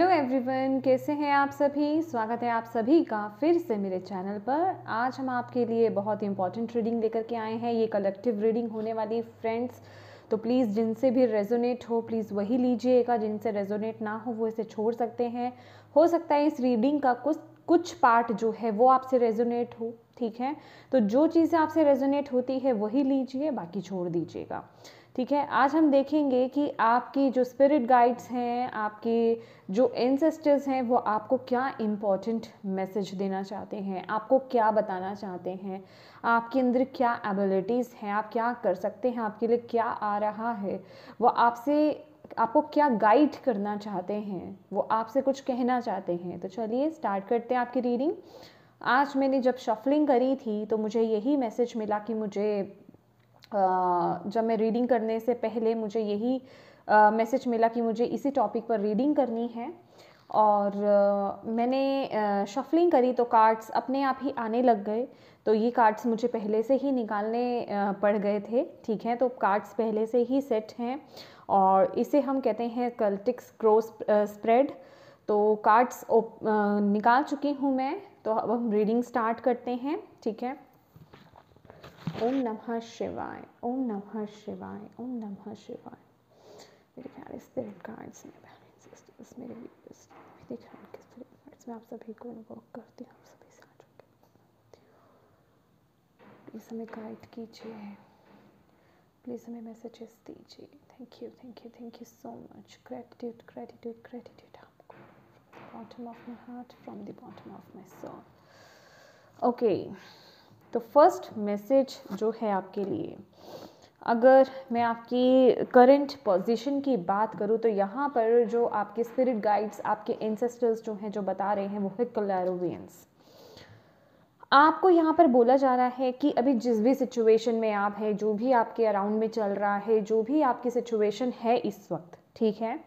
Hello everyone कैसे हैं आप सभी स्वागत है आप सभी का फिर से मेरे चैनल पर आज हम आपके लिए बहुत ही इंपॉर्टेंट रीडिंग लेकर के आए हैं ये कलेक्टिव रीडिंग होने वाली फ्रेंड्स तो प्लीज़ जिनसे भी रेजोनेट हो प्लीज़ वही लीजिएगा जिनसे रेजोनेट ना हो वो इसे छोड़ सकते हैं हो सकता है इस रीडिंग का कुछ कुछ पार्ट जो है वो आपसे रेजोनेट हो ठीक है तो जो चीज़ें आपसे रेजोनेट होती है वही लीजिए बाकी छोड़ दीजिएगा ठीक है आज हम देखेंगे कि आपकी जो स्पिरिट गाइड्स हैं आपके जो एनसेस्टर्स हैं वो आपको क्या इम्पॉर्टेंट मैसेज देना चाहते हैं आपको क्या बताना चाहते हैं आपके अंदर क्या एबिलिटीज़ हैं आप क्या कर सकते हैं आपके लिए क्या आ रहा है वो आपसे आपको क्या गाइड करना चाहते हैं वो आपसे कुछ कहना चाहते हैं तो चलिए स्टार्ट करते हैं आपकी रीडिंग आज मैंने जब शफलिंग करी थी तो मुझे यही मैसेज मिला कि मुझे जब मैं रीडिंग करने से पहले मुझे यही मैसेज मिला कि मुझे इसी टॉपिक पर रीडिंग करनी है और मैंने शफलिंग करी तो कार्ड्स अपने आप ही आने लग गए तो ये कार्ड्स मुझे पहले से ही निकालने पड़ गए थे ठीक है तो कार्ड्स पहले से ही सेट हैं और इसे हम कहते हैं कल्टिक्स ग्रो स्प्रेड तो कार्ड्स निकाल चुकी हूँ मैं तो अब हम रीडिंग स्टार्ट करते हैं ठीक है ओम नमः शिवाय ओम नमः शिवाय ओम नमः शिवाय मेरे ख्याल स्पिरिट कार्ड्स में बैलेंस सिस्टर्स मेरे व्यूअर्स मेरे ख्याल के स्पिरिट कार्ड्स में आप सभी को अनुभव करती हूँ आप सभी से आज प्लीज़ हमें गाइड कीजिए प्लीज़ हमें मैसेजेस दीजिए thank you thank you thank you so much gratitude gratitude gratitude आपको bottom of my heart from the bottom of my soul okay तो फर्स्ट मैसेज जो है आपके लिए अगर मैं आपकी करंट पोजीशन की बात करूं तो यहाँ पर जो आपके स्पिरिट गाइड्स आपके एंसेस्टर्स जो हैं जो बता रहे हैं वो है कलैरोवियंस आपको यहाँ पर बोला जा रहा है कि अभी जिस भी सिचुएशन में आप हैं जो भी आपके अराउंड में चल रहा है जो भी आपकी सिचुएशन है इस वक्त ठीक है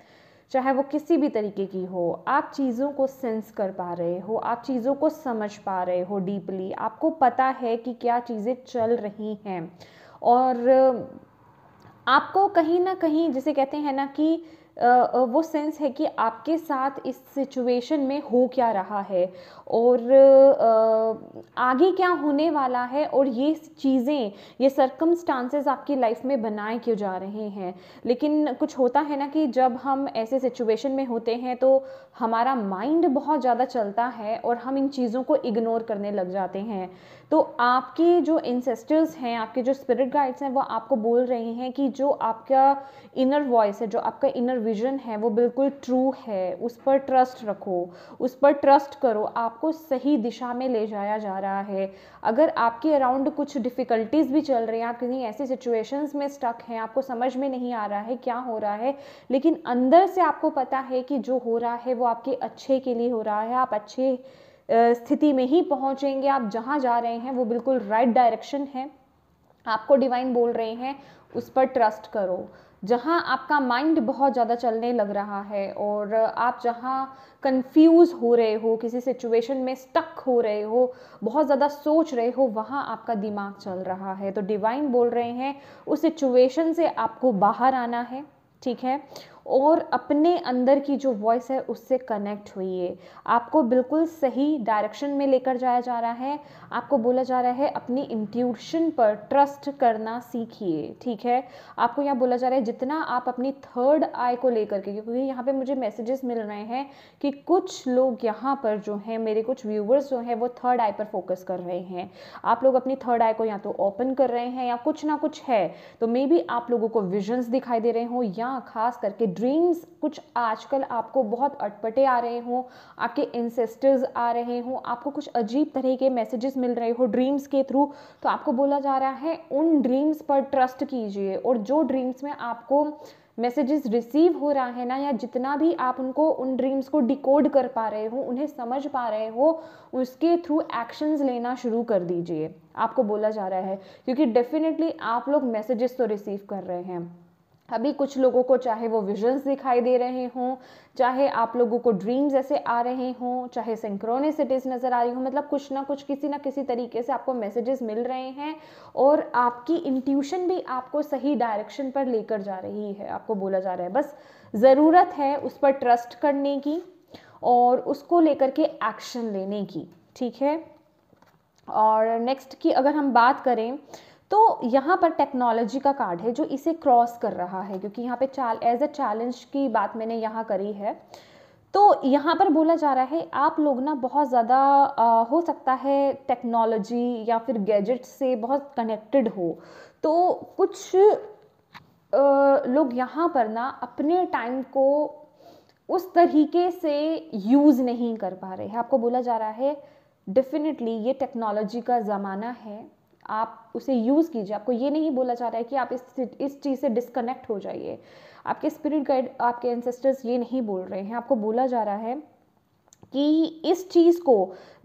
चाहे वो किसी भी तरीके की हो आप चीज़ों को सेंस कर पा रहे हो आप चीज़ों को समझ पा रहे हो डीपली आपको पता है कि क्या चीज़ें चल रही हैं और आपको कहीं ना कहीं जिसे कहते हैं ना कि वो सेंस है कि आपके साथ इस सिचुएशन में हो क्या रहा है और आगे क्या होने वाला है और ये चीज़ें ये सरकमस्टांसेस आपकी लाइफ में बनाए क्यों जा रहे हैं लेकिन कुछ होता है ना कि जब हम ऐसे सिचुएशन में होते हैं तो हमारा माइंड बहुत ज़्यादा चलता है और हम इन चीज़ों को इग्नोर करने लग जाते हैं तो आपके जो इंसेस्टर्स हैं आपके जो स्पिरिट गाइड्स हैं वो आपको बोल रहे हैं कि जो आपका इनर वॉइस है जो आपका इनर विजन है वो बिल्कुल ट्रू है उस पर ट्रस्ट रखो उस पर ट्रस्ट करो आपको सही दिशा में ले जाया जा रहा है अगर आपके अराउंड कुछ डिफ़िकल्टीज़ भी चल रही हैं आप किसी ऐसी सिचुएशंस में स्टक हैं आपको समझ में नहीं आ रहा है क्या हो रहा है लेकिन अंदर से आपको पता है कि जो हो रहा है वो आपके अच्छे के लिए हो रहा है आप अच्छे स्थिति में ही पहुँचेंगे आप जहाँ जा रहे हैं वो बिल्कुल राइट डायरेक्शन है आपको डिवाइन बोल रहे हैं उस पर ट्रस्ट करो जहाँ आपका माइंड बहुत ज़्यादा चलने लग रहा है और आप जहाँ कंफ्यूज हो रहे हो किसी सिचुएशन में स्टक हो रहे हो बहुत ज़्यादा सोच रहे हो वहाँ आपका दिमाग चल रहा है तो डिवाइन बोल रहे हैं उस सिचुएशन से आपको बाहर आना है ठीक है और अपने अंदर की जो वॉइस है उससे कनेक्ट हुई आपको बिल्कुल सही डायरेक्शन में लेकर जाया जा रहा है आपको बोला जा रहा है अपनी इंट्यूशन पर ट्रस्ट करना सीखिए ठीक है आपको यहाँ बोला जा रहा है जितना आप अपनी थर्ड आई को लेकर के क्योंकि यहाँ पे मुझे मैसेजेस मिल रहे हैं कि कुछ लोग यहाँ पर जो हैं मेरे कुछ व्यूवर्स जो हैं वो थर्ड आई पर फोकस कर रहे हैं आप लोग अपनी थर्ड आई को या तो ओपन कर रहे हैं या कुछ ना कुछ है तो मे बी आप लोगों को विजन्स दिखाई दे रहे हों या खास करके ड्रीम्स कुछ आजकल आपको बहुत अटपटे आ रहे हों आपके इंसेस्टर्स आ रहे हों आपको कुछ अजीब तरह के मैसेजेस मिल रहे हो ड्रीम्स के थ्रू तो आपको बोला जा रहा है उन ड्रीम्स पर ट्रस्ट कीजिए और जो ड्रीम्स में आपको मैसेजेस रिसीव हो रहा है ना या जितना भी आप उनको उन ड्रीम्स को डिकोड कर पा रहे हो उन्हें समझ पा रहे हो उसके थ्रू एक्शंस लेना शुरू कर दीजिए आपको बोला जा रहा है क्योंकि डेफिनेटली आप लोग मैसेजेस तो रिसीव कर रहे हैं अभी कुछ लोगों को चाहे वो विजन्स दिखाई दे रहे हों चाहे आप लोगों को ड्रीम्स ऐसे आ रहे हों चाहे सिंक्रोनिसिटीज़ नज़र आ रही हो मतलब कुछ ना कुछ किसी ना किसी तरीके से आपको मैसेजेस मिल रहे हैं और आपकी इंट्यूशन भी आपको सही डायरेक्शन पर लेकर जा रही है आपको बोला जा रहा है बस ज़रूरत है उस पर ट्रस्ट करने की और उसको लेकर के एक्शन लेने की ठीक है और नेक्स्ट की अगर हम बात करें तो यहाँ पर टेक्नोलॉजी का कार्ड है जो इसे क्रॉस कर रहा है क्योंकि यहाँ पे चाल एज अ चैलेंज की बात मैंने यहाँ करी है तो यहाँ पर बोला जा रहा है आप लोग ना बहुत ज़्यादा हो सकता है टेक्नोलॉजी या फिर गैजेट से बहुत कनेक्टेड हो तो कुछ आ, लोग यहाँ पर ना अपने टाइम को उस तरीके से यूज़ नहीं कर पा रहे हैं आपको बोला जा रहा है डेफिनेटली ये टेक्नोलॉजी का ज़माना है आप उसे यूज़ कीजिए आपको ये नहीं बोला जा रहा है कि आप इस इस चीज़ से डिस्कनेक्ट हो जाइए आपके स्पिरिट गाइड आपके एंसेस्टर्स ये नहीं बोल रहे हैं आपको बोला जा रहा है कि इस चीज़ को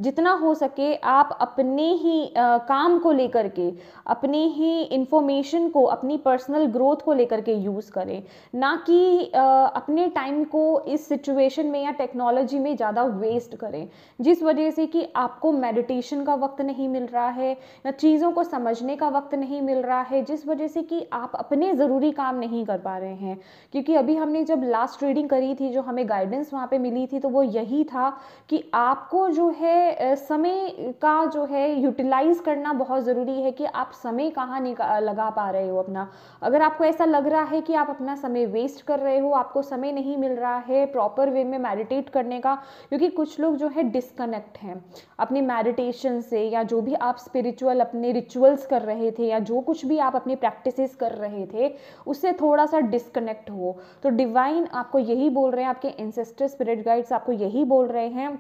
जितना हो सके आप अपने ही आ, काम को लेकर के अपने ही इन्फॉर्मेशन को अपनी पर्सनल ग्रोथ को लेकर के यूज़ करें ना कि आ, अपने टाइम को इस सिचुएशन में या टेक्नोलॉजी में ज़्यादा वेस्ट करें जिस वजह से कि आपको मेडिटेशन का वक्त नहीं मिल रहा है या चीज़ों को समझने का वक्त नहीं मिल रहा है जिस वजह से कि आप अपने ज़रूरी काम नहीं कर पा रहे हैं क्योंकि अभी हमने जब लास्ट रीडिंग करी थी जो हमें गाइडेंस वहाँ पर मिली थी तो वो यही था कि आपको जो है समय का जो है यूटिलाइज़ करना बहुत ज़रूरी है कि आप समय कहाँ लगा पा रहे हो अपना अगर आपको ऐसा लग रहा है कि आप अपना समय वेस्ट कर रहे हो आपको समय नहीं मिल रहा है प्रॉपर वे में मेडिटेट करने का क्योंकि कुछ लोग जो है डिस्कनेक्ट हैं अपने मेडिटेशन से या जो भी आप स्पिरिचुअल अपने रिचुअल्स कर रहे थे या जो कुछ भी आप अपनी प्रैक्टिसेस कर रहे थे उससे थोड़ा सा डिस्कनेक्ट हो तो डिवाइन आपको यही बोल रहे हैं आपके एंसेस्टर स्पिरिट गाइड्स आपको यही बोल रहे हैं रहे हैं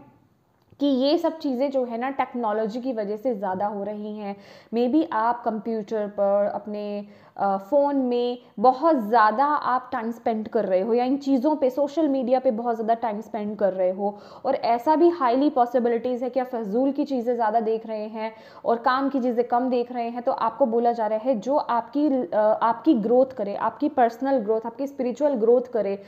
कि ये सब चीज़ें जो है ना टेक्नोलॉजी की वजह से ज़्यादा हो रही हैं मे बी आप कंप्यूटर पर अपने फ़ोन में बहुत ज़्यादा आप टाइम स्पेंड कर रहे हो या इन चीज़ों पे सोशल मीडिया पे बहुत ज़्यादा टाइम स्पेंड कर रहे हो और ऐसा भी हाईली पॉसिबिलिटीज़ है कि आप फजूल की चीज़ें ज़्यादा देख रहे हैं और काम की चीज़ें कम देख रहे हैं तो आपको बोला जा रहा है जो आपकी आपकी ग्रोथ करे आपकी पर्सनल ग्रोथ आपकी स्पिरिचुअल ग्रोथ करे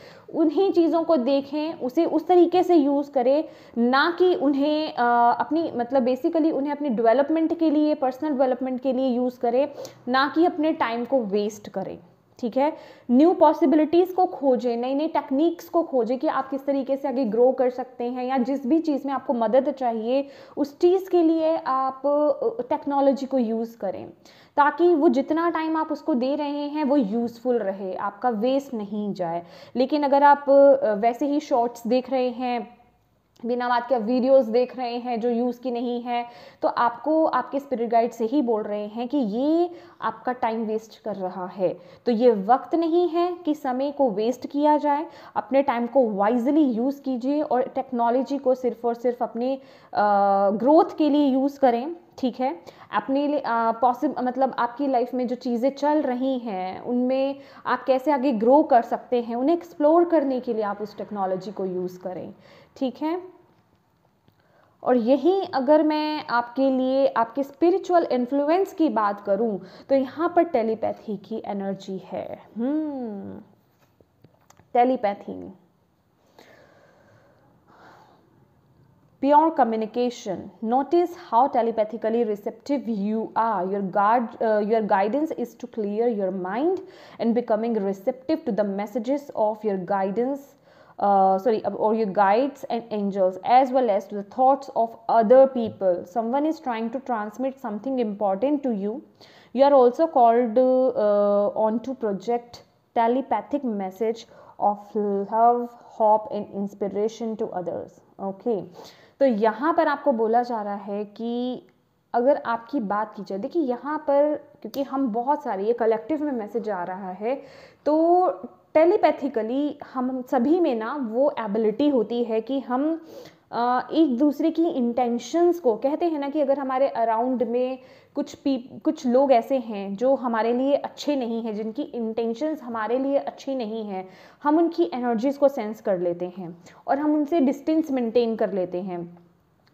उन्हीं चीज़ों को देखें उसे उस तरीके से यूज़ करें ना कि उन्हें अपनी मतलब बेसिकली उन्हें अपनी डेवलपमेंट के लिए पर्सनल डेवलपमेंट के लिए यूज़ करें ना कि अपने टाइम को वेस्ट करें ठीक है न्यू पॉसिबिलिटीज़ को खोजें नई नई टेक्निक्स को खोजें कि आप किस तरीके से आगे ग्रो कर सकते हैं या जिस भी चीज़ में आपको मदद चाहिए उस चीज़ के लिए आप टेक्नोलॉजी को यूज़ करें ताकि वो जितना टाइम आप उसको दे रहे हैं वो यूज़फुल रहे आपका वेस्ट नहीं जाए लेकिन अगर आप वैसे ही शॉर्ट्स देख रहे हैं बिना बात के वीडियोस देख रहे हैं जो यूज़ की नहीं है तो आपको आपके स्पिरिट गाइड से ही बोल रहे हैं कि ये आपका टाइम वेस्ट कर रहा है तो ये वक्त नहीं है कि समय को वेस्ट किया जाए अपने टाइम को वाइजली यूज़ कीजिए और टेक्नोलॉजी को सिर्फ और सिर्फ अपने ग्रोथ के लिए यूज़ करें ठीक है अपने लिए पॉसिबल मतलब आपकी लाइफ में जो चीज़ें चल रही हैं उनमें आप कैसे आगे ग्रो कर सकते हैं उन्हें एक्सप्लोर करने के लिए आप उस टेक्नोलॉजी को यूज़ करें ठीक है और यहीं अगर मैं आपके लिए आपके स्पिरिचुअल इन्फ्लुएंस की बात करूं तो यहाँ पर टेलीपैथी की एनर्जी है telepathy pure communication notice how telepathically receptive you are your guard your guidance is to clear your mind and becoming receptive to the messages of your guidance uh, sorry or your guides and angels as well as the thoughts of other people someone is trying to transmit something important to you you are also called uh, on to project telepathic message of love hope and inspiration to others okay तो यहाँ पर आपको बोला जा रहा है कि अगर आपकी बात की जाए देखिए यहाँ पर क्योंकि हम बहुत सारे ये कलेक्टिव में मैसेज आ रहा है तो टेलीपैथिकली हम सभी में ना वो एबिलिटी होती है कि हम एक दूसरे की इंटेंशंस को कहते हैं ना कि अगर हमारे अराउंड में कुछ पी कुछ लोग ऐसे हैं जो हमारे लिए अच्छे नहीं हैं जिनकी इंटेंशंस हमारे लिए अच्छी नहीं हैं हम उनकी एनर्जीज़ को सेंस कर लेते हैं और हम उनसे डिस्टेंस मेंटेन कर लेते हैं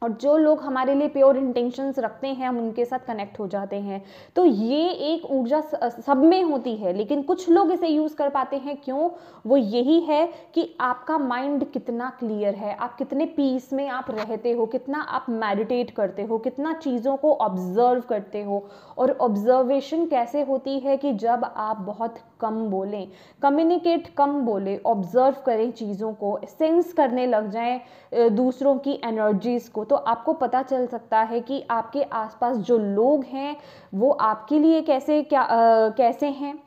और जो लोग हमारे लिए प्योर इंटेंशंस रखते हैं हम उनके साथ कनेक्ट हो जाते हैं तो ये एक ऊर्जा सब में होती है लेकिन कुछ लोग इसे यूज़ कर पाते हैं क्यों वो यही है कि आपका माइंड कितना क्लियर है आप कितने पीस में आप रहते हो कितना आप मेडिटेट करते हो कितना चीज़ों को ऑब्जर्व करते हो और ऑब्जर्वेशन कैसे होती है कि जब आप बहुत कम बोलें कम्युनिकेट कम बोले ऑब्ज़र्व करें चीज़ों को सेंस करने लग जाएं दूसरों की एनर्जीज़ को तो आपको पता चल सकता है कि आपके आसपास जो लोग हैं वो आपके लिए कैसे क्या आ, कैसे हैं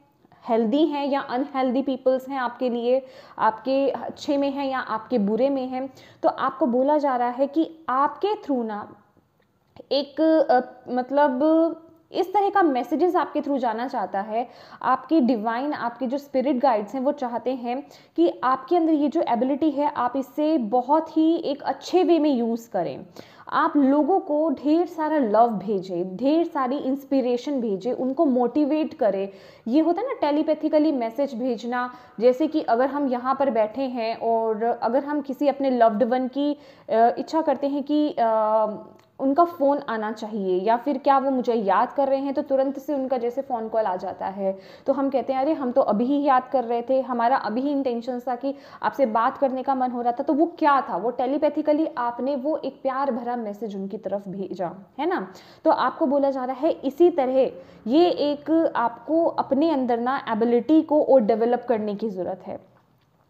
हेल्दी हैं या अनहेल्दी पीपल्स हैं आपके लिए आपके अच्छे में हैं या आपके बुरे में हैं तो आपको बोला जा रहा है कि आपके थ्रू ना एक आ, मतलब इस तरह का मैसेजेस आपके थ्रू जाना चाहता है आपकी डिवाइन आपके जो स्पिरिट गाइड्स हैं वो चाहते हैं कि आपके अंदर ये जो एबिलिटी है आप इसे बहुत ही एक अच्छे वे में यूज़ करें आप लोगों को ढेर सारा लव भेजें ढेर सारी इंस्पिरेशन भेजें उनको मोटिवेट करें ये होता है ना टेलीपैथिकली मैसेज भेजना जैसे कि अगर हम यहाँ पर बैठे हैं और अगर हम किसी अपने लव्ड वन की इच्छा करते हैं कि उनका फ़ोन आना चाहिए या फिर क्या वो मुझे याद कर रहे हैं तो तुरंत से उनका जैसे फ़ोन कॉल आ जाता है तो हम कहते हैं अरे हम तो अभी ही याद कर रहे थे हमारा अभी ही इंटेंशन था कि आपसे बात करने का मन हो रहा था तो वो क्या था वो टेलीपैथिकली आपने वो एक प्यार भरा मैसेज उनकी तरफ भेजा है ना तो आपको बोला जा रहा है इसी तरह ये एक आपको अपने अंदर ना एबिलिटी को और डेवलप करने की ज़रूरत है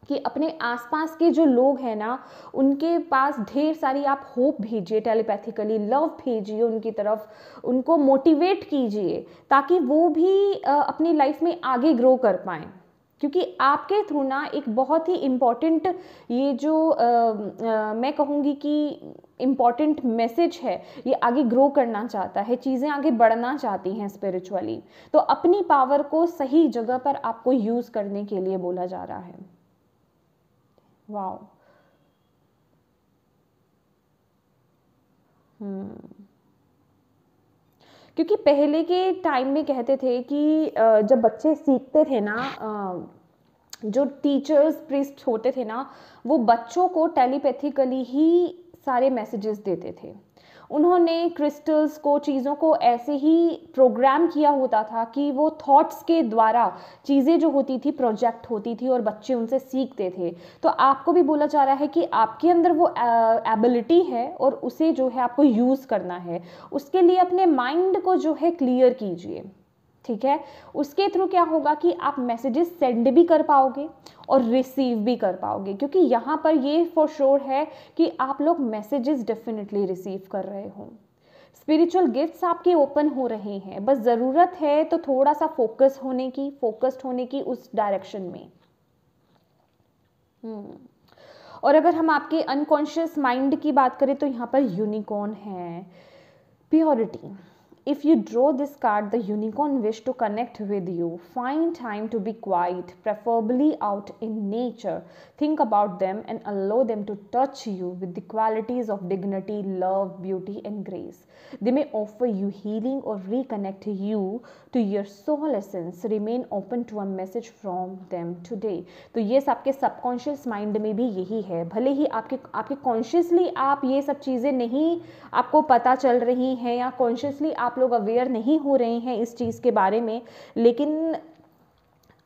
कि अपने आसपास के जो लोग हैं ना उनके पास ढेर सारी आप होप भेजिए टेलीपैथिकली लव भेजिए उनकी तरफ उनको मोटिवेट कीजिए ताकि वो भी अपनी लाइफ में आगे ग्रो कर पाएँ क्योंकि आपके थ्रू ना एक बहुत ही इम्पॉर्टेंट ये जो आ, आ, मैं कहूँगी कि इम्पॉर्टेंट मैसेज है ये आगे ग्रो करना चाहता है चीज़ें आगे बढ़ना चाहती हैं स्पिरिचुअली तो अपनी पावर को सही जगह पर आपको यूज़ करने के लिए बोला जा रहा है वाओ हम्म hmm. क्योंकि पहले के टाइम में कहते थे कि जब बच्चे सीखते थे ना जो टीचर्स प्रिस्ट होते थे ना वो बच्चों को टेलीपैथिकली ही सारे मैसेजेस देते थे उन्होंने क्रिस्टल्स को चीज़ों को ऐसे ही प्रोग्राम किया होता था कि वो थॉट्स के द्वारा चीज़ें जो होती थी प्रोजेक्ट होती थी और बच्चे उनसे सीखते थे तो आपको भी बोला जा रहा है कि आपके अंदर वो एबिलिटी है और उसे जो है आपको यूज़ करना है उसके लिए अपने माइंड को जो है क्लियर कीजिए ठीक है उसके थ्रू क्या होगा कि आप मैसेजेस सेंड भी कर पाओगे और रिसीव भी कर पाओगे क्योंकि यहाँ पर ये फॉर श्योर sure है कि आप लोग मैसेजेस डेफिनेटली रिसीव कर रहे हो स्पिरिचुअल गिफ्ट्स आपके ओपन हो रहे हैं बस ज़रूरत है तो थोड़ा सा फोकस होने की फोकस्ड होने की उस डायरेक्शन में hmm. और अगर हम आपके अनकॉन्शियस माइंड की बात करें तो यहाँ पर यूनिकॉर्न है purity If you draw this card, the unicorn wish to connect with you. Find time to be quiet, preferably out in nature. Think about them and allow them to touch you with the qualities of dignity, love, beauty, and grace. They may offer you healing or reconnect you to your soul essence. Remain open to a message from them today. So, ये आपके subconscious mind में भी यही है भले ही आपके आपके consciously आप ये सब चीज़ें नहीं आपको पता चल रही हैं या consciously आप लोग अवेयर नहीं हो रहे हैं इस चीज़ के बारे में लेकिन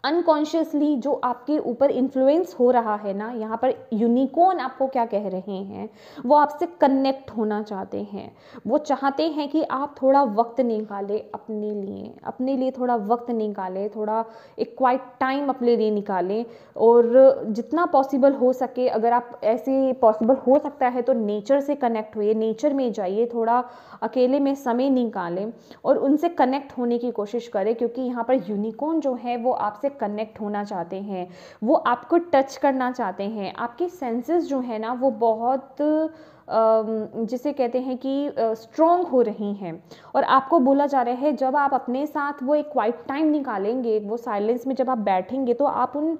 अनकॉन्शियसली जो आपके ऊपर इन्फ्लुएंस हो रहा है ना यहाँ पर यूनिकॉर्न आपको क्या कह रहे हैं वो आपसे कनेक्ट होना चाहते हैं वो चाहते हैं कि आप थोड़ा वक्त निकालें अपने लिए अपने लिए थोड़ा वक्त निकालें थोड़ा एक क्वाइट टाइम अपने लिए निकालें और जितना पॉसिबल हो सके अगर आप ऐसे पॉसिबल हो सकता है तो नेचर से कनेक्ट हुए नेचर में जाइए थोड़ा अकेले में समय निकालें और उनसे कनेक्ट होने की कोशिश करें क्योंकि यहाँ पर यूनिकॉर्न जो है वो आपसे कनेक्ट होना चाहते हैं वो आपको टच करना चाहते हैं आपके सेंसेस जो है ना वो बहुत जिसे कहते हैं कि स्ट्रॉन्ग हो रही हैं और आपको बोला जा रहा है जब आप अपने साथ वो एक क्वाइट टाइम निकालेंगे वो साइलेंस में जब आप बैठेंगे तो आप उन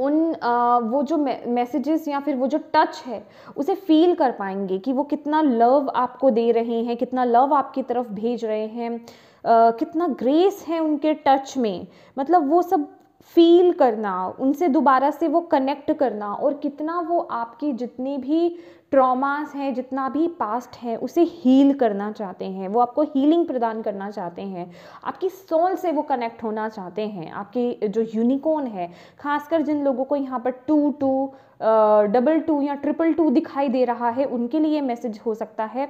उन आ, वो जो मैसेजेस या फिर वो जो टच है उसे फील कर पाएंगे कि वो कितना लव आपको दे रहे हैं कितना लव आपकी तरफ भेज रहे हैं कितना ग्रेस है उनके टच में मतलब वो सब फील करना उनसे दोबारा से वो कनेक्ट करना और कितना वो आपकी जितनी भी ट्रॉमास हैं जितना भी पास्ट है उसे हील करना चाहते हैं वो आपको हीलिंग प्रदान करना चाहते हैं आपकी सोल से वो कनेक्ट होना चाहते हैं आपकी जो यूनिकॉर्न है खासकर जिन लोगों को यहाँ पर टू टू डबल टू या ट्रिपल टू दिखाई दे रहा है उनके लिए मैसेज हो सकता है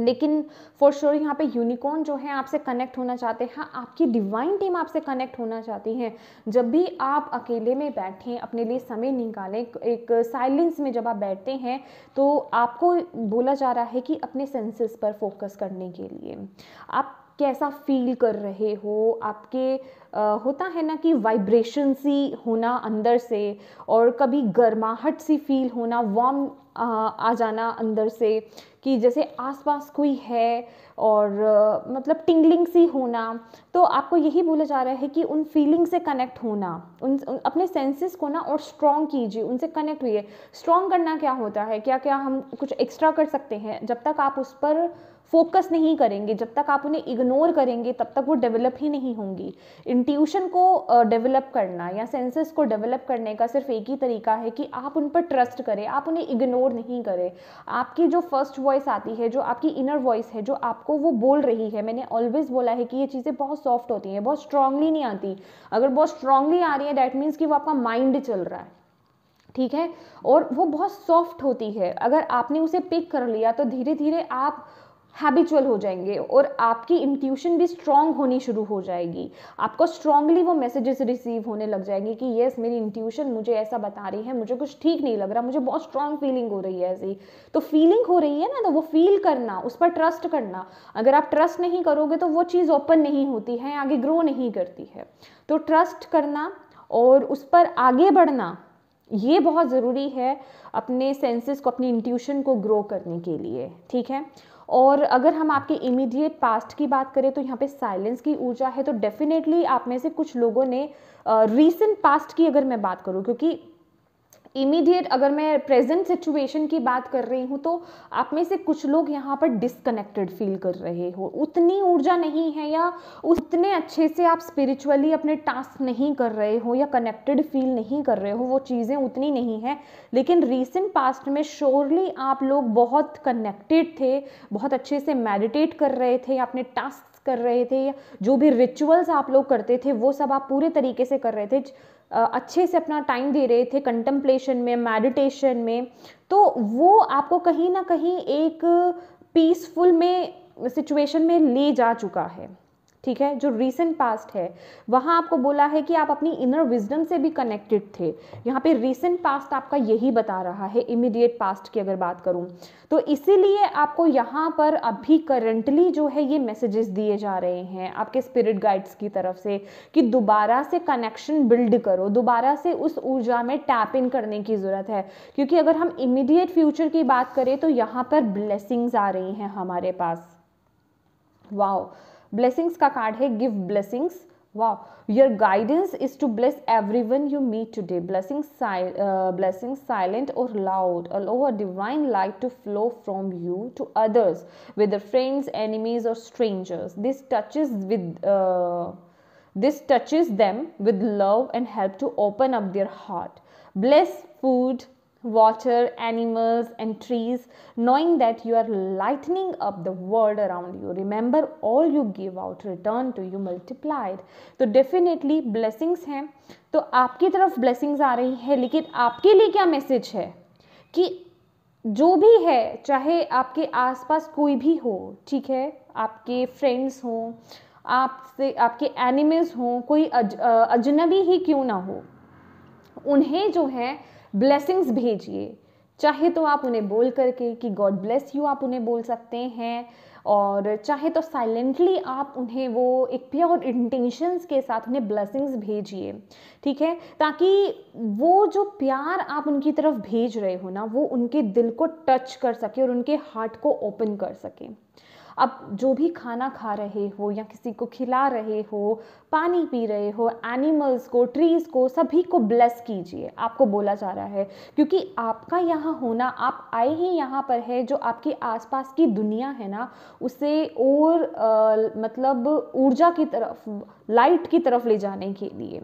लेकिन फॉर श्योर sure यहाँ पे यूनिकॉर्न जो है आपसे कनेक्ट होना चाहते हैं हाँ, आपकी डिवाइन टीम आपसे कनेक्ट होना चाहती है जब भी आप अकेले में बैठें अपने लिए समय निकालें एक साइलेंस में जब आप बैठते हैं तो आपको बोला जा रहा है कि अपने सेंसेस पर फोकस करने के लिए आप कैसा फील कर रहे हो आपके आ, होता है ना कि वाइब्रेशन सी होना अंदर से और कभी गर्माहट सी फील होना वार्म आ, आ जाना अंदर से कि जैसे आसपास कोई है और मतलब टिंगलिंग सी होना तो आपको यही बोला जा रहा है कि उन फीलिंग से कनेक्ट होना उन, उन अपने सेंसेस को ना और स्ट्रॉन्ग कीजिए उनसे कनेक्ट हुई स्ट्रॉन्ग करना क्या होता है क्या क्या हम कुछ एक्स्ट्रा कर सकते हैं जब तक आप उस पर फोकस नहीं करेंगे जब तक आप उन्हें इग्नोर करेंगे तब तक वो डेवलप ही नहीं होंगी इंट्यूशन को डेवलप करना या सेंसेस को डेवलप करने का सिर्फ एक ही तरीका है कि आप उन पर ट्रस्ट करें आप उन्हें इग्नोर नहीं करें आपकी जो फर्स्ट वॉइस आती है जो आपकी इनर वॉइस है जो आपको वो बोल रही है मैंने ऑलवेज बोला है कि ये चीज़ें बहुत सॉफ्ट होती हैं बहुत स्ट्रांगली नहीं आती अगर बहुत स्ट्रांगली आ रही है डैट मीन्स कि वो आपका माइंड चल रहा है ठीक है और वो बहुत सॉफ्ट होती है अगर आपने उसे पिक कर लिया तो धीरे धीरे आप हैबिचुअल हो जाएंगे और आपकी इंट्यूशन भी स्ट्रांग होनी शुरू हो जाएगी आपको स्ट्रांगली वो मैसेजेस रिसीव होने लग जाएंगे कि येस मेरी इंट्यूशन मुझे ऐसा बता रही है मुझे कुछ ठीक नहीं लग रहा मुझे बहुत स्ट्रांग फीलिंग हो रही है ऐसी तो फीलिंग हो रही है ना तो वो फील करना उस पर ट्रस्ट करना अगर आप ट्रस्ट नहीं करोगे तो वो चीज़ ओपन नहीं होती है आगे ग्रो नहीं करती है तो ट्रस्ट करना और उस पर आगे बढ़ना ये बहुत ज़रूरी है अपने सेंसेस को अपनी इंट्यूशन को ग्रो करने के लिए ठीक है और अगर हम आपके इमीडिएट पास्ट की बात करें तो यहाँ पे साइलेंस की ऊर्जा है तो डेफिनेटली आप में से कुछ लोगों ने रीसेंट पास्ट की अगर मैं बात करूँ क्योंकि इमीडिएट अगर मैं प्रेजेंट सिचुएशन की बात कर रही हूँ तो आप में से कुछ लोग यहाँ पर डिसकनेक्टेड फील कर रहे हो उतनी ऊर्जा नहीं है या उतने अच्छे से आप स्पिरिचुअली अपने टास्क नहीं कर रहे हो या कनेक्टेड फील नहीं कर रहे हो वो चीज़ें उतनी नहीं हैं लेकिन रिसेंट पास्ट में श्योरली आप लोग बहुत कनेक्टेड थे बहुत अच्छे से मेडिटेट कर रहे थे अपने टास्क कर रहे थे जो भी रिचुअल्स आप लोग करते थे वो सब आप पूरे तरीके से कर रहे थे अच्छे से अपना टाइम दे रहे थे कंटम्पलेशन में मेडिटेशन में तो वो आपको कहीं ना कहीं एक पीसफुल में सिचुएशन में ले जा चुका है ठीक है जो रीसेंट पास्ट है वहाँ आपको बोला है कि आप अपनी इनर विजडम से भी कनेक्टेड थे यहाँ पे रीसेंट पास्ट आपका यही बता रहा है इमीडिएट पास्ट की अगर बात करूँ तो इसीलिए आपको यहाँ पर अभी करंटली जो है ये मैसेजेस दिए जा रहे हैं आपके स्पिरिट गाइड्स की तरफ से कि दोबारा से कनेक्शन बिल्ड करो दोबारा से उस ऊर्जा में टैप इन करने की ज़रूरत है क्योंकि अगर हम इमीडिएट फ्यूचर की बात करें तो यहाँ पर ब्लेसिंग्स आ रही हैं हमारे पास वाओ wow. ब्लेसिंग्स का कार्ड है गिव ब्लेसिंग्स वाह your guidance is to bless everyone you meet today blessing blessing silent और loud allow a divine light to flow from you to others with friends enemies और strangers this touches with this touches them with love and help to open up their heart bless food water, animals, and trees, knowing that you are lightening up the world around you. Remember, all you give out, return to you multiplied. तो definitely blessings हैं तो आपकी तरफ blessings आ रही है लेकिन आपके लिए क्या message है कि जो भी है चाहे आपके आसपास कोई भी हो ठीक है आपके फ्रेंड्स हो आपसे आपके एनिमल्स हो कोई अज, अजनबी ही क्यों ना हो उन्हें जो है ब्लेसिंग्स भेजिए चाहे तो आप उन्हें बोल करके कि गॉड ब्लेस यू आप उन्हें बोल सकते हैं और चाहे तो साइलेंटली आप उन्हें वो एक प्योर इंटेंशंस के साथ उन्हें ब्लेसिंग्स भेजिए ठीक है ताकि वो जो प्यार आप उनकी तरफ भेज रहे हो ना वो उनके दिल को टच कर सके और उनके हार्ट को ओपन कर सके आप जो भी खाना खा रहे हो या किसी को खिला रहे हो पानी पी रहे हो एनिमल्स को ट्रीज़ को सभी को ब्लेस कीजिए आपको बोला जा रहा है क्योंकि आपका यहाँ होना आप आए ही यहाँ पर है जो आपके आसपास की दुनिया है ना उसे और आ, मतलब ऊर्जा की तरफ लाइट की तरफ ले जाने के लिए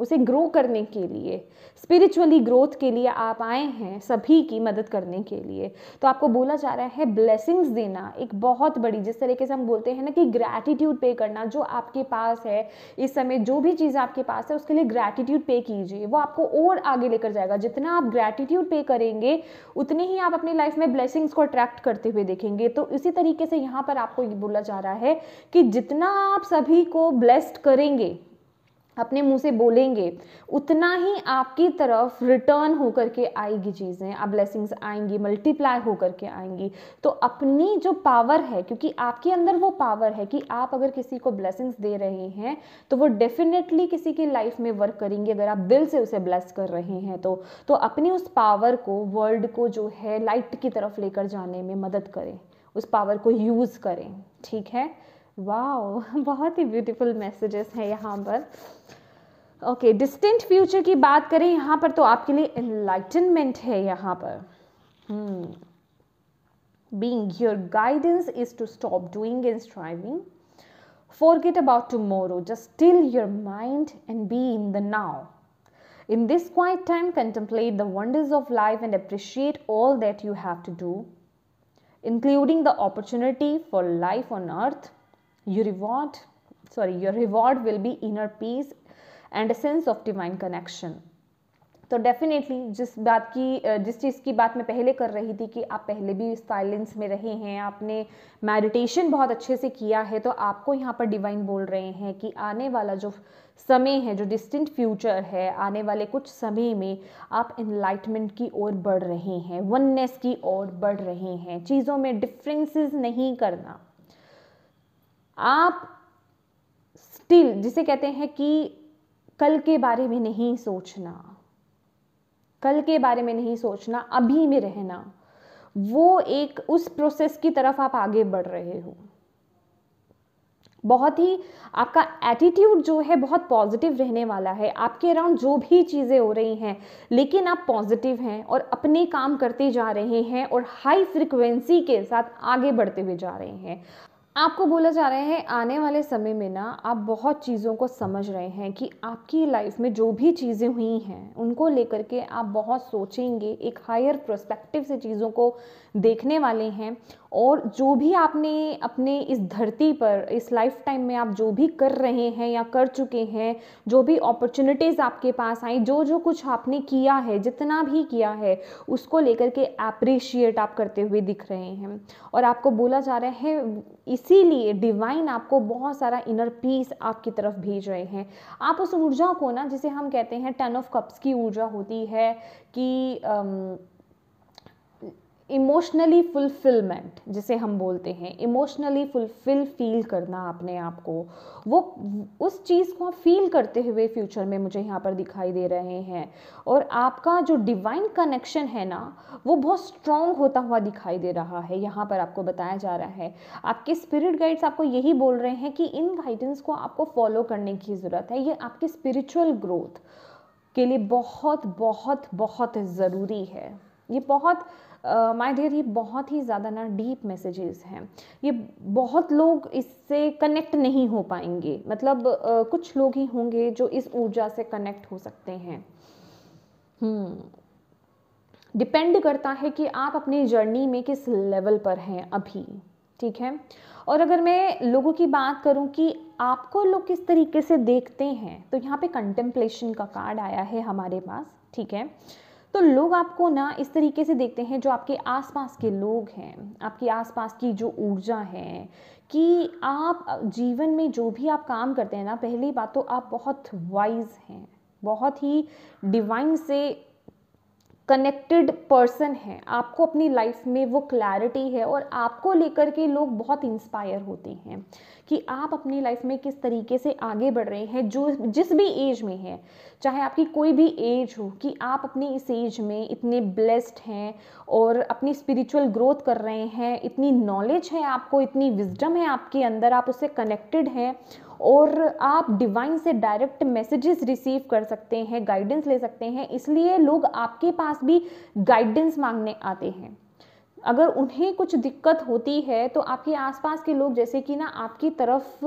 उसे ग्रो करने के लिए स्पिरिचुअली ग्रोथ के लिए आप आए हैं सभी की मदद करने के लिए तो आपको बोला जा रहा है ब्लेसिंग्स देना एक बहुत बड़ी जिस तरीके से हम बोलते हैं ना कि ग्रैटिट्यूड पे करना जो आपके पास है इस समय जो भी चीज़ आपके पास है उसके लिए ग्रैटिट्यूड पे कीजिए वो आपको और आगे लेकर जाएगा जितना आप ग्रैटिट्यूड पे करेंगे उतने ही आप अपनी लाइफ में ब्लेसिंग्स को अट्रैक्ट करते हुए देखेंगे तो इसी तरीके से यहाँ पर आपको ये बोला जा रहा है कि जितना आप सभी को ब्लेस्ड करेंगे अपने मुंह से बोलेंगे उतना ही आपकी तरफ रिटर्न होकर के आएगी चीज़ें आप ब्लेसिंग्स आएंगी मल्टीप्लाई होकर के आएंगी तो अपनी जो पावर है क्योंकि आपके अंदर वो पावर है कि आप अगर किसी को ब्लेसिंग्स दे रहे हैं तो वो डेफिनेटली किसी की लाइफ में वर्क करेंगे अगर आप दिल से उसे ब्लेस कर रहे हैं तो तो अपनी उस पावर को वर्ल्ड को जो है लाइट की तरफ लेकर जाने में मदद करें उस पावर को यूज़ करें ठीक है वाओ बहुत ही ब्यूटीफुल मैसेजेस हैं यहाँ पर ओके डिस्टेंट फ्यूचर की बात करें यहाँ पर तो आपके लिए इनलाइटनमेंट है यहाँ पर being your guidance is to stop doing and striving get about to tomorrow just still your mind and be in the now in this quiet time contemplate the wonders of life and appreciate all that you have to do including the opportunity for life on earth your reward sorry your reward will be inner peace and a sense of divine connection तो definitely जिस बात की जिस चीज़ की बात मैं पहले कर रही थी कि आप पहले भी साइलेंस में रहे हैं आपने मेडिटेशन बहुत अच्छे से किया है तो आपको यहाँ पर डिवाइन बोल रहे हैं कि आने वाला जो समय है जो डिस्टेंट फ्यूचर है आने वाले कुछ समय में आप इनलाइटमेंट की ओर बढ़ रहे हैं वननेस की ओर बढ़ रहे हैं चीज़ों में डिफ्रेंसेस नहीं करना आप स्टिल जिसे कहते हैं कि कल के बारे में नहीं सोचना कल के बारे में नहीं सोचना अभी में रहना वो एक उस प्रोसेस की तरफ आप आगे बढ़ रहे हो बहुत ही आपका एटीट्यूड जो है बहुत पॉजिटिव रहने वाला है आपके अराउंड जो भी चीज़ें हो रही हैं लेकिन आप पॉजिटिव हैं और अपने काम करते जा रहे हैं और हाई फ्रिक्वेंसी के साथ आगे बढ़ते हुए जा रहे हैं आपको बोला जा रहा है आने वाले समय में ना आप बहुत चीज़ों को समझ रहे हैं कि आपकी लाइफ में जो भी चीज़ें हुई हैं उनको लेकर के आप बहुत सोचेंगे एक हायर प्रोस्पेक्टिव से चीज़ों को देखने वाले हैं और जो भी आपने अपने इस धरती पर इस लाइफ टाइम में आप जो भी कर रहे हैं या कर चुके हैं जो भी अपॉर्चुनिटीज़ आपके पास आई जो जो कुछ आपने किया है जितना भी किया है उसको लेकर के अप्रिशिएट आप करते हुए दिख रहे हैं और आपको बोला जा रहा है इस इसीलिए डिवाइन आपको बहुत सारा इनर पीस आपकी तरफ भेज रहे हैं आप उस ऊर्जा को ना जिसे हम कहते हैं टन ऑफ कप्स की ऊर्जा होती है कि इमोशनली फुलफिलमेंट जिसे हम बोलते हैं इमोशनली फुलफिल फील करना अपने आप को वो उस चीज़ को आप फील करते हुए फ्यूचर में मुझे यहाँ पर दिखाई दे रहे हैं और आपका जो डिवाइन कनेक्शन है ना वो बहुत स्ट्रॉन्ग होता हुआ दिखाई दे रहा है यहाँ पर आपको बताया जा रहा है आपके स्पिरिट गाइड्स आपको यही बोल रहे हैं कि इन गाइडेंस को आपको फॉलो करने की ज़रूरत है ये आपके स्पिरिचुअल ग्रोथ के लिए बहुत बहुत बहुत ज़रूरी है ये बहुत माय डियर ये बहुत ही ज़्यादा ना डीप मैसेजेस हैं ये बहुत लोग इससे कनेक्ट नहीं हो पाएंगे मतलब uh, कुछ लोग ही होंगे जो इस ऊर्जा से कनेक्ट हो सकते हैं हम्म। डिपेंड करता है कि आप अपनी जर्नी में किस लेवल पर हैं अभी ठीक है और अगर मैं लोगों की बात करूं कि आपको लोग किस तरीके से देखते हैं तो यहाँ पे कंटेम्पलेशन का कार्ड आया है हमारे पास ठीक है तो लोग आपको ना इस तरीके से देखते हैं जो आपके आसपास के लोग हैं आपके आसपास की जो ऊर्जा है कि आप जीवन में जो भी आप काम करते हैं ना पहली बात तो आप बहुत वाइज हैं बहुत ही डिवाइन से कनेक्टेड पर्सन हैं आपको अपनी लाइफ में वो क्लैरिटी है और आपको लेकर के लोग बहुत इंस्पायर होते हैं कि आप अपनी लाइफ में किस तरीके से आगे बढ़ रहे हैं जो जिस भी एज में है चाहे आपकी कोई भी एज हो कि आप अपनी इस एज में इतने ब्लेस्ड हैं और अपनी स्पिरिचुअल ग्रोथ कर रहे हैं इतनी नॉलेज है आपको इतनी विजडम है आपके अंदर आप उससे कनेक्टेड हैं और आप डिवाइन से डायरेक्ट मैसेजेस रिसीव कर सकते हैं गाइडेंस ले सकते हैं इसलिए लोग आपके पास भी गाइडेंस मांगने आते हैं अगर उन्हें कुछ दिक्कत होती है तो आपके आसपास के लोग जैसे कि ना आपकी तरफ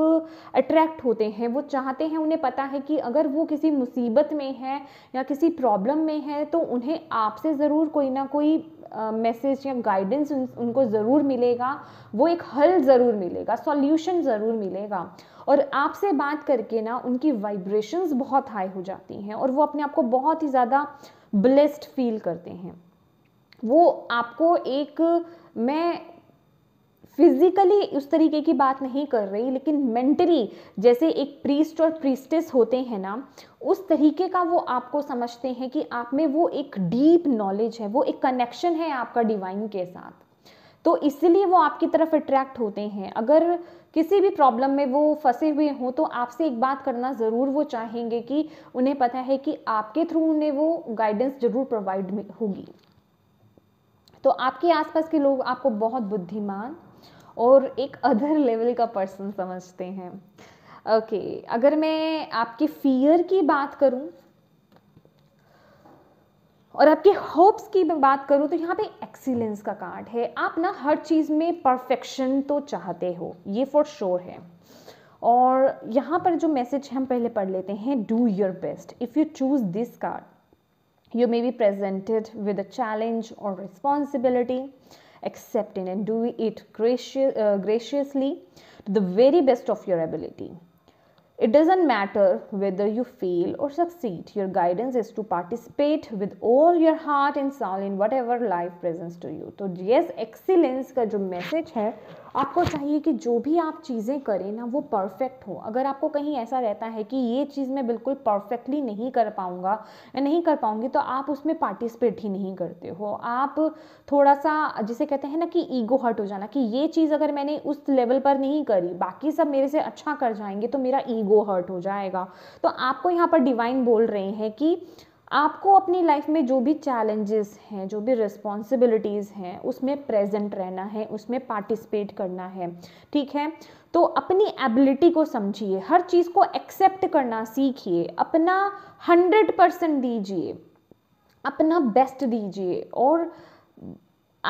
अट्रैक्ट होते हैं वो चाहते हैं उन्हें पता है कि अगर वो किसी मुसीबत में है या किसी प्रॉब्लम में है तो उन्हें आपसे ज़रूर कोई ना कोई मैसेज या गाइडेंस उन, उनको ज़रूर मिलेगा वो एक हल ज़रूर मिलेगा सॉल्यूशन ज़रूर मिलेगा और आपसे बात करके ना उनकी वाइब्रेशंस बहुत हाई हो जाती हैं और वो अपने आप को बहुत ही ज़्यादा ब्लेस्ड फील करते हैं वो आपको एक मैं फिजिकली उस तरीके की बात नहीं कर रही लेकिन मेंटली जैसे एक प्रीस्ट और प्रीस्टिस होते हैं ना उस तरीके का वो आपको समझते हैं कि आप में वो एक डीप नॉलेज है वो एक कनेक्शन है आपका डिवाइन के साथ तो इसलिए वो आपकी तरफ अट्रैक्ट होते हैं अगर किसी भी प्रॉब्लम में वो फंसे हुए हों तो आपसे एक बात करना ज़रूर वो चाहेंगे कि उन्हें पता है कि आपके थ्रू उन्हें वो गाइडेंस ज़रूर प्रोवाइड होगी तो आपके आसपास के लोग आपको बहुत बुद्धिमान और एक अदर लेवल का पर्सन समझते हैं ओके okay, अगर मैं आपके फियर की बात करूं और आपके होप्स की बात करूं तो यहाँ पे एक्सीलेंस का कार्ड है आप ना हर चीज़ में परफेक्शन तो चाहते हो ये फॉर श्योर sure है और यहाँ पर जो मैसेज हम पहले पढ़ लेते हैं do your best if you choose this card you may be presented with a challenge और responsibility accepting and do it gracious, uh, graciously to the very best of your ability. It doesn't matter whether you fail or succeed. Your guidance is to participate with all your heart and soul in whatever life presents to you. So yes, excellence का जो message है आपको चाहिए कि जो भी आप चीज़ें करें ना वो परफेक्ट हो अगर आपको कहीं ऐसा रहता है कि ये चीज़ मैं बिल्कुल परफेक्टली नहीं कर पाऊँगा या नहीं कर पाऊँगी तो आप उसमें पार्टिसिपेट ही नहीं करते हो आप थोड़ा सा जिसे कहते हैं ना कि ईगो हर्ट हो जाना कि ये चीज़ अगर मैंने उस लेवल पर नहीं करी बाकी सब मेरे से अच्छा कर जाएंगे तो मेरा ईगो हर्ट हो जाएगा तो आपको यहाँ पर डिवाइन बोल रहे हैं कि आपको अपनी लाइफ में जो भी चैलेंजेस हैं जो भी रिस्पॉन्सिबिलिटीज़ हैं उसमें प्रेजेंट रहना है उसमें पार्टिसिपेट करना है ठीक है तो अपनी एबिलिटी को समझिए हर चीज़ को एक्सेप्ट करना सीखिए अपना हंड्रेड परसेंट दीजिए अपना बेस्ट दीजिए और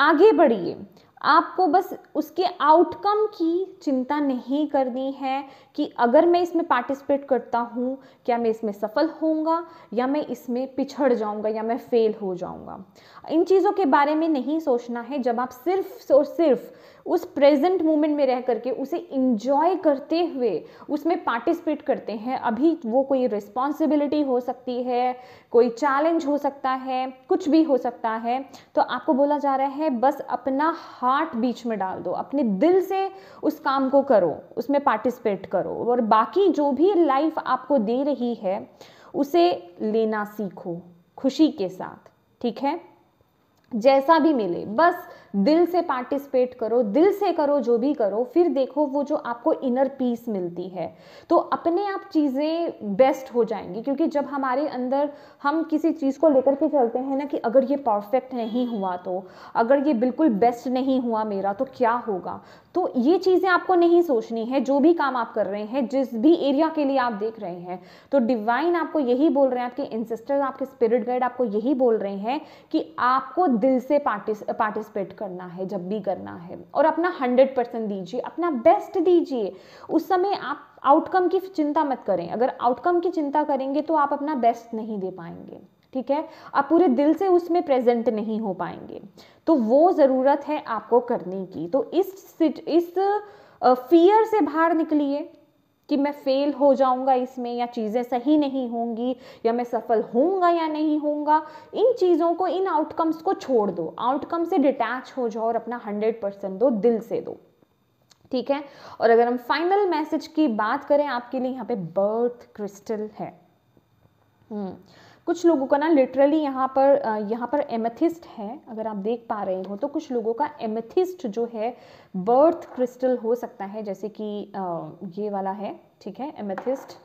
आगे बढ़िए आपको बस उसके आउटकम की चिंता नहीं करनी है कि अगर मैं इसमें पार्टिसिपेट करता हूँ क्या मैं इसमें सफल होऊंगा या मैं इसमें पिछड़ जाऊँगा या मैं फेल हो जाऊँगा इन चीज़ों के बारे में नहीं सोचना है जब आप सिर्फ और सिर्फ उस प्रेजेंट मोमेंट में रह करके उसे इंजॉय करते हुए उसमें पार्टिसिपेट करते हैं अभी वो कोई रिस्पॉन्सिबिलिटी हो सकती है कोई चैलेंज हो सकता है कुछ भी हो सकता है तो आपको बोला जा रहा है बस अपना हार्ट बीच में डाल दो अपने दिल से उस काम को करो उसमें पार्टिसिपेट करो और बाकी जो भी लाइफ आपको दे रही है उसे लेना सीखो खुशी के साथ ठीक है जैसा भी मिले बस दिल से पार्टिसिपेट करो दिल से करो जो भी करो फिर देखो वो जो आपको इनर पीस मिलती है तो अपने आप चीज़ें बेस्ट हो जाएंगी क्योंकि जब हमारे अंदर हम किसी चीज़ को लेकर के चलते हैं ना कि अगर ये परफेक्ट नहीं हुआ तो अगर ये बिल्कुल बेस्ट नहीं हुआ मेरा तो क्या होगा तो ये चीज़ें आपको नहीं सोचनी है जो भी काम आप कर रहे हैं जिस भी एरिया के लिए आप देख रहे हैं तो डिवाइन आपको यही बोल रहे हैं आपके इंसिस्टर आपके स्पिरिट गाइड आपको यही बोल रहे हैं कि आपको दिल से पार्टिसिपेट करना है जब भी करना है और अपना हंड्रेड परसेंट दीजिए अपना बेस्ट दीजिए उस समय आप आउटकम की चिंता मत करें अगर आउटकम की चिंता करेंगे तो आप अपना बेस्ट नहीं दे पाएंगे ठीक है आप पूरे दिल से उसमें प्रेजेंट नहीं हो पाएंगे तो वो ज़रूरत है आपको करने की तो इस इस फियर से बाहर निकलिए कि मैं फेल हो जाऊंगा इसमें या चीज़ें सही नहीं होंगी या मैं सफल होऊंगा या नहीं होऊंगा इन चीज़ों को इन आउटकम्स को छोड़ दो आउटकम से डिटैच हो जाओ और अपना हंड्रेड परसेंट दो दिल से दो ठीक है और अगर हम फाइनल मैसेज की बात करें आपके लिए यहाँ पे बर्थ क्रिस्टल है हम्म कुछ लोगों का ना लिटरली यहाँ पर यहाँ पर एमेथिस्ट है अगर आप देख पा रहे हो तो कुछ लोगों का एमेथिस्ट जो है बर्थ क्रिस्टल हो सकता है जैसे कि ये वाला है ठीक है amethyst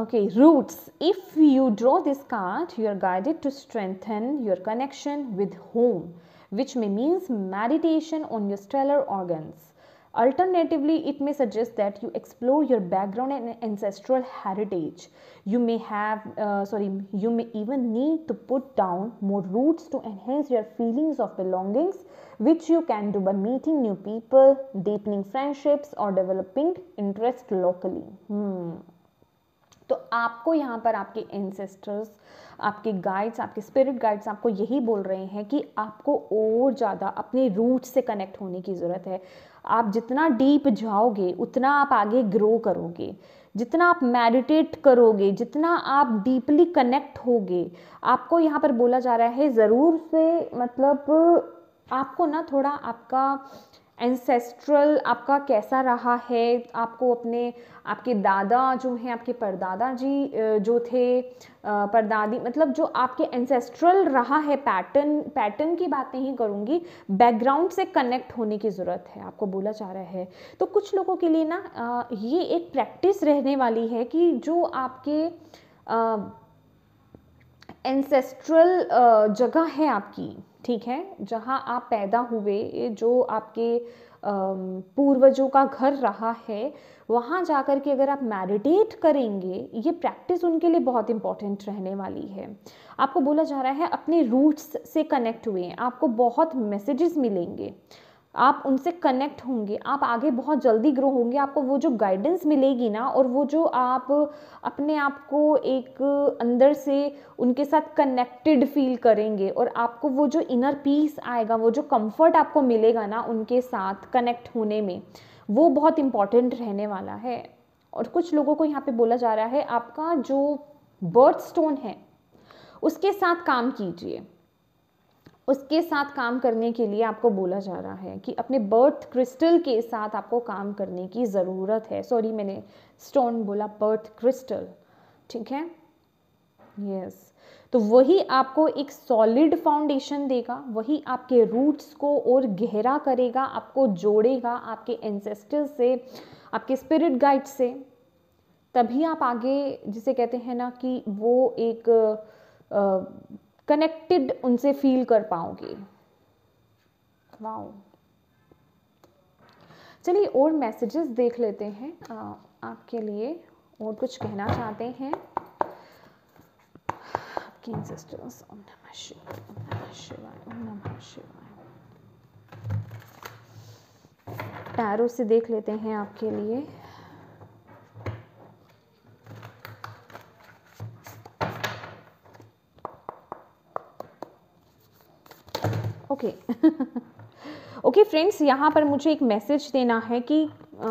okay roots if you draw this card you are guided to strengthen your connection with home which may means meditation on your stellar organs Alternatively, it may suggest that you explore your background and ancestral heritage. You may have, uh, sorry, you may even need to put down more roots to enhance your feelings of belongings, which you can do by meeting new people, deepening friendships, or developing interest locally. Hmm. तो आपको यहाँ पर आपके ancestors आपके guides आपके spirit guides आपको यही बोल रहे हैं कि आपको और ज़्यादा अपने रूट से कनेक्ट होने की ज़रूरत है आप जितना डीप जाओगे उतना आप आगे ग्रो करोगे जितना आप मेडिटेट करोगे जितना आप डीपली कनेक्ट होगे आपको यहाँ पर बोला जा रहा है ज़रूर से मतलब आपको ना थोड़ा आपका एंसेस्ट्रल आपका कैसा रहा है आपको अपने आपके दादा जो हैं आपके परदादा जी जो थे परदादी मतलब जो आपके एंसेस्ट्रल रहा है पैटर्न पैटर्न की बात नहीं करूँगी बैकग्राउंड से कनेक्ट होने की ज़रूरत है आपको बोला जा रहा है तो कुछ लोगों के लिए ना ये एक प्रैक्टिस रहने वाली है कि जो आपके एंसेस्ट्रल जगह है आपकी ठीक है जहाँ आप पैदा हुए जो आपके पूर्वजों का घर रहा है वहाँ जा कर के अगर आप मेडिटेट करेंगे ये प्रैक्टिस उनके लिए बहुत इंपॉर्टेंट रहने वाली है आपको बोला जा रहा है अपने रूट्स से कनेक्ट हुए आपको बहुत मैसेजेस मिलेंगे आप उनसे कनेक्ट होंगे आप आगे बहुत जल्दी ग्रो होंगे आपको वो जो गाइडेंस मिलेगी ना और वो जो आप अपने आप को एक अंदर से उनके साथ कनेक्टेड फील करेंगे और आपको वो जो इनर पीस आएगा वो जो कंफर्ट आपको मिलेगा ना उनके साथ कनेक्ट होने में वो बहुत इम्पॉर्टेंट रहने वाला है और कुछ लोगों को यहाँ पे बोला जा रहा है आपका जो बर्थ स्टोन है उसके साथ काम कीजिए उसके साथ काम करने के लिए आपको बोला जा रहा है कि अपने बर्थ क्रिस्टल के साथ आपको काम करने की ज़रूरत है सॉरी मैंने स्टोन बोला बर्थ क्रिस्टल ठीक है यस yes. तो वही आपको एक सॉलिड फाउंडेशन देगा वही आपके रूट्स को और गहरा करेगा आपको जोड़ेगा आपके एंसेस्टर्स से आपके स्पिरिट गाइड से तभी आप आगे जिसे कहते हैं ना कि वो एक आ, कनेक्टेड उनसे फील कर पाऊंगी वाओ चलिए और मैसेजेस देख लेते हैं आ, आपके लिए और कुछ कहना चाहते हैं किंग सिस्टर्स ओम नमः शिवाय ओम नमः शिवाय टैरो से देख लेते हैं आपके लिए ओके ओके फ्रेंड्स यहाँ पर मुझे एक मैसेज देना है कि आ,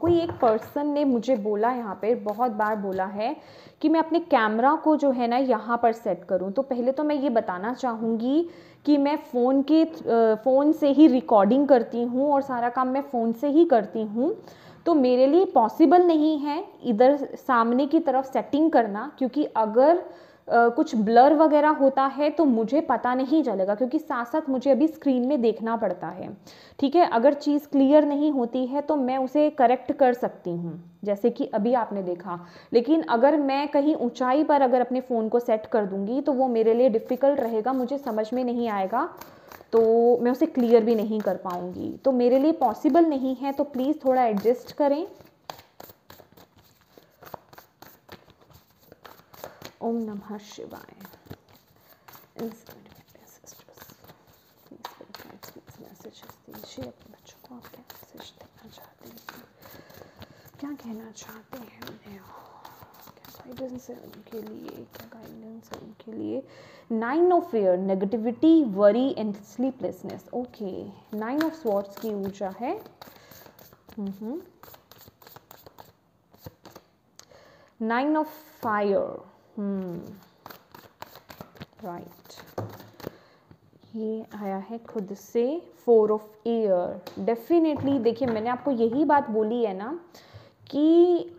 कोई एक पर्सन ने मुझे बोला यहाँ पर बहुत बार बोला है कि मैं अपने कैमरा को जो है ना यहाँ पर सेट करूँ तो पहले तो मैं ये बताना चाहूँगी कि मैं फ़ोन के फ़ोन से ही रिकॉर्डिंग करती हूँ और सारा काम मैं फ़ोन से ही करती हूँ तो मेरे लिए पॉसिबल नहीं है इधर सामने की तरफ सेटिंग करना क्योंकि अगर कुछ ब्लर वगैरह होता है तो मुझे पता नहीं चलेगा क्योंकि साथ साथ मुझे अभी स्क्रीन में देखना पड़ता है ठीक है अगर चीज़ क्लियर नहीं होती है तो मैं उसे करेक्ट कर सकती हूँ जैसे कि अभी आपने देखा लेकिन अगर मैं कहीं ऊंचाई पर अगर अपने फ़ोन को सेट कर दूँगी तो वो मेरे लिए डिफ़िकल्ट रहेगा मुझे समझ में नहीं आएगा तो मैं उसे क्लियर भी नहीं कर पाऊँगी तो मेरे लिए पॉसिबल नहीं है तो प्लीज़ थोड़ा एडजस्ट करें ओम नमः शिवाय अपने बच्चों को आप क्या मैसेज देना चाहते हैं क्या कहना चाहते हैं उन्हें क्या गाइडेंस है उनके लिए क्या गाइडेंस है उनके लिए nine of fear negativity worry and sleeplessness okay nine of swords की ऊर्जा है nine of fire right hmm. ये आया है खुद से फोर ऑफ एयर डेफिनेटली देखिए मैंने आपको यही बात बोली है ना कि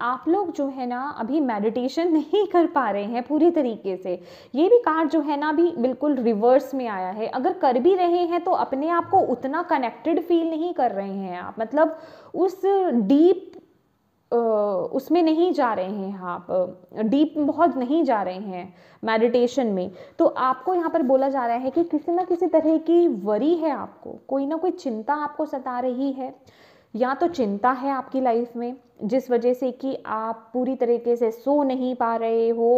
आप लोग जो है ना अभी मेडिटेशन नहीं कर पा रहे हैं पूरी तरीके से ये भी कार्ड जो है ना अभी बिल्कुल रिवर्स में आया है अगर कर भी रहे हैं तो अपने आप को उतना कनेक्टेड फील नहीं कर रहे हैं आप मतलब उस डीप उसमें नहीं जा रहे हैं आप डीप बहुत नहीं जा रहे हैं मेडिटेशन में तो आपको यहाँ पर बोला जा रहा है कि किसी ना किसी तरह की वरी है आपको कोई ना कोई चिंता आपको सता रही है या तो चिंता है आपकी लाइफ में जिस वजह से कि आप पूरी तरीके से सो नहीं पा रहे हो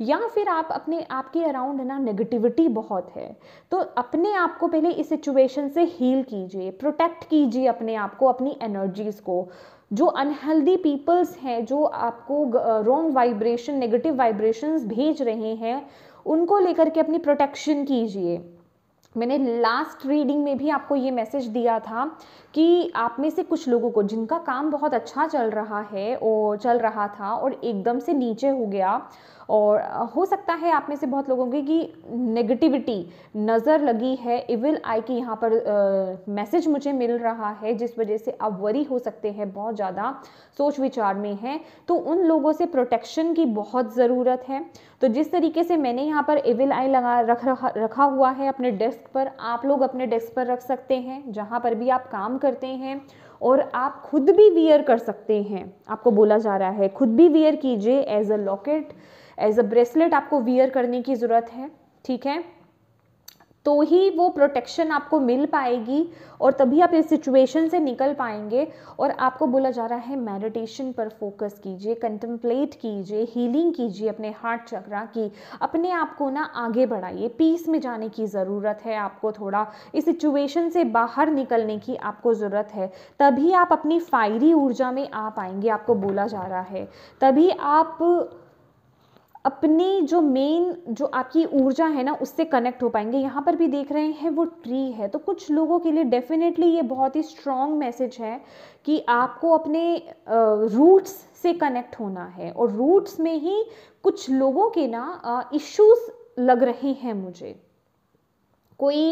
या फिर आप अपने आपके अराउंड ना नेगेटिविटी बहुत है तो अपने आप को पहले इस सिचुएशन से हील कीजिए प्रोटेक्ट कीजिए अपने आप को अपनी एनर्जीज़ को जो अनहेल्दी पीपल्स हैं जो आपको रॉन्ग वाइब्रेशन नेगेटिव वाइब्रेशंस भेज रहे हैं उनको लेकर के अपनी प्रोटेक्शन कीजिए मैंने लास्ट रीडिंग में भी आपको ये मैसेज दिया था कि आप में से कुछ लोगों को जिनका काम बहुत अच्छा चल रहा है और चल रहा था और एकदम से नीचे हो गया और हो सकता है आप में से बहुत लोगों की कि नेगेटिविटी नज़र लगी है इविल आई की यहाँ पर मैसेज मुझे मिल रहा है जिस वजह से आप वरी हो सकते हैं बहुत ज़्यादा सोच विचार में हैं तो उन लोगों से प्रोटेक्शन की बहुत ज़रूरत है तो जिस तरीके से मैंने यहाँ पर एविल आई लगा रख रखा हुआ है अपने डेस्क पर आप लोग अपने डेस्क पर रख सकते हैं जहाँ पर भी आप काम करते हैं और आप खुद भी वियर कर सकते हैं आपको बोला जा रहा है खुद भी वियर कीजिए as a locket as a bracelet आपको वियर करने की ज़रूरत है ठीक है तो ही वो प्रोटेक्शन आपको मिल पाएगी और तभी आप इस सिचुएशन से निकल पाएंगे और आपको बोला जा रहा है मेडिटेशन पर फोकस कीजिए कंटम्पलेट कीजिए हीलिंग कीजिए अपने हार्ट चक्रा की अपने आप को ना आगे बढ़ाइए पीस में जाने की ज़रूरत है आपको थोड़ा इस सिचुएशन से बाहर निकलने की आपको ज़रूरत है तभी आप अपनी फायरी ऊर्जा में आ पाएंगे आपको बोला जा रहा है तभी आप अपनी जो मेन जो आपकी ऊर्जा है ना उससे कनेक्ट हो पाएंगे यहाँ पर भी देख रहे हैं वो ट्री है तो कुछ लोगों के लिए डेफिनेटली ये बहुत ही स्ट्रॉन्ग मैसेज है कि आपको अपने रूट्स से कनेक्ट होना है और रूट्स में ही कुछ लोगों के ना इश्यूज लग रहे हैं मुझे कोई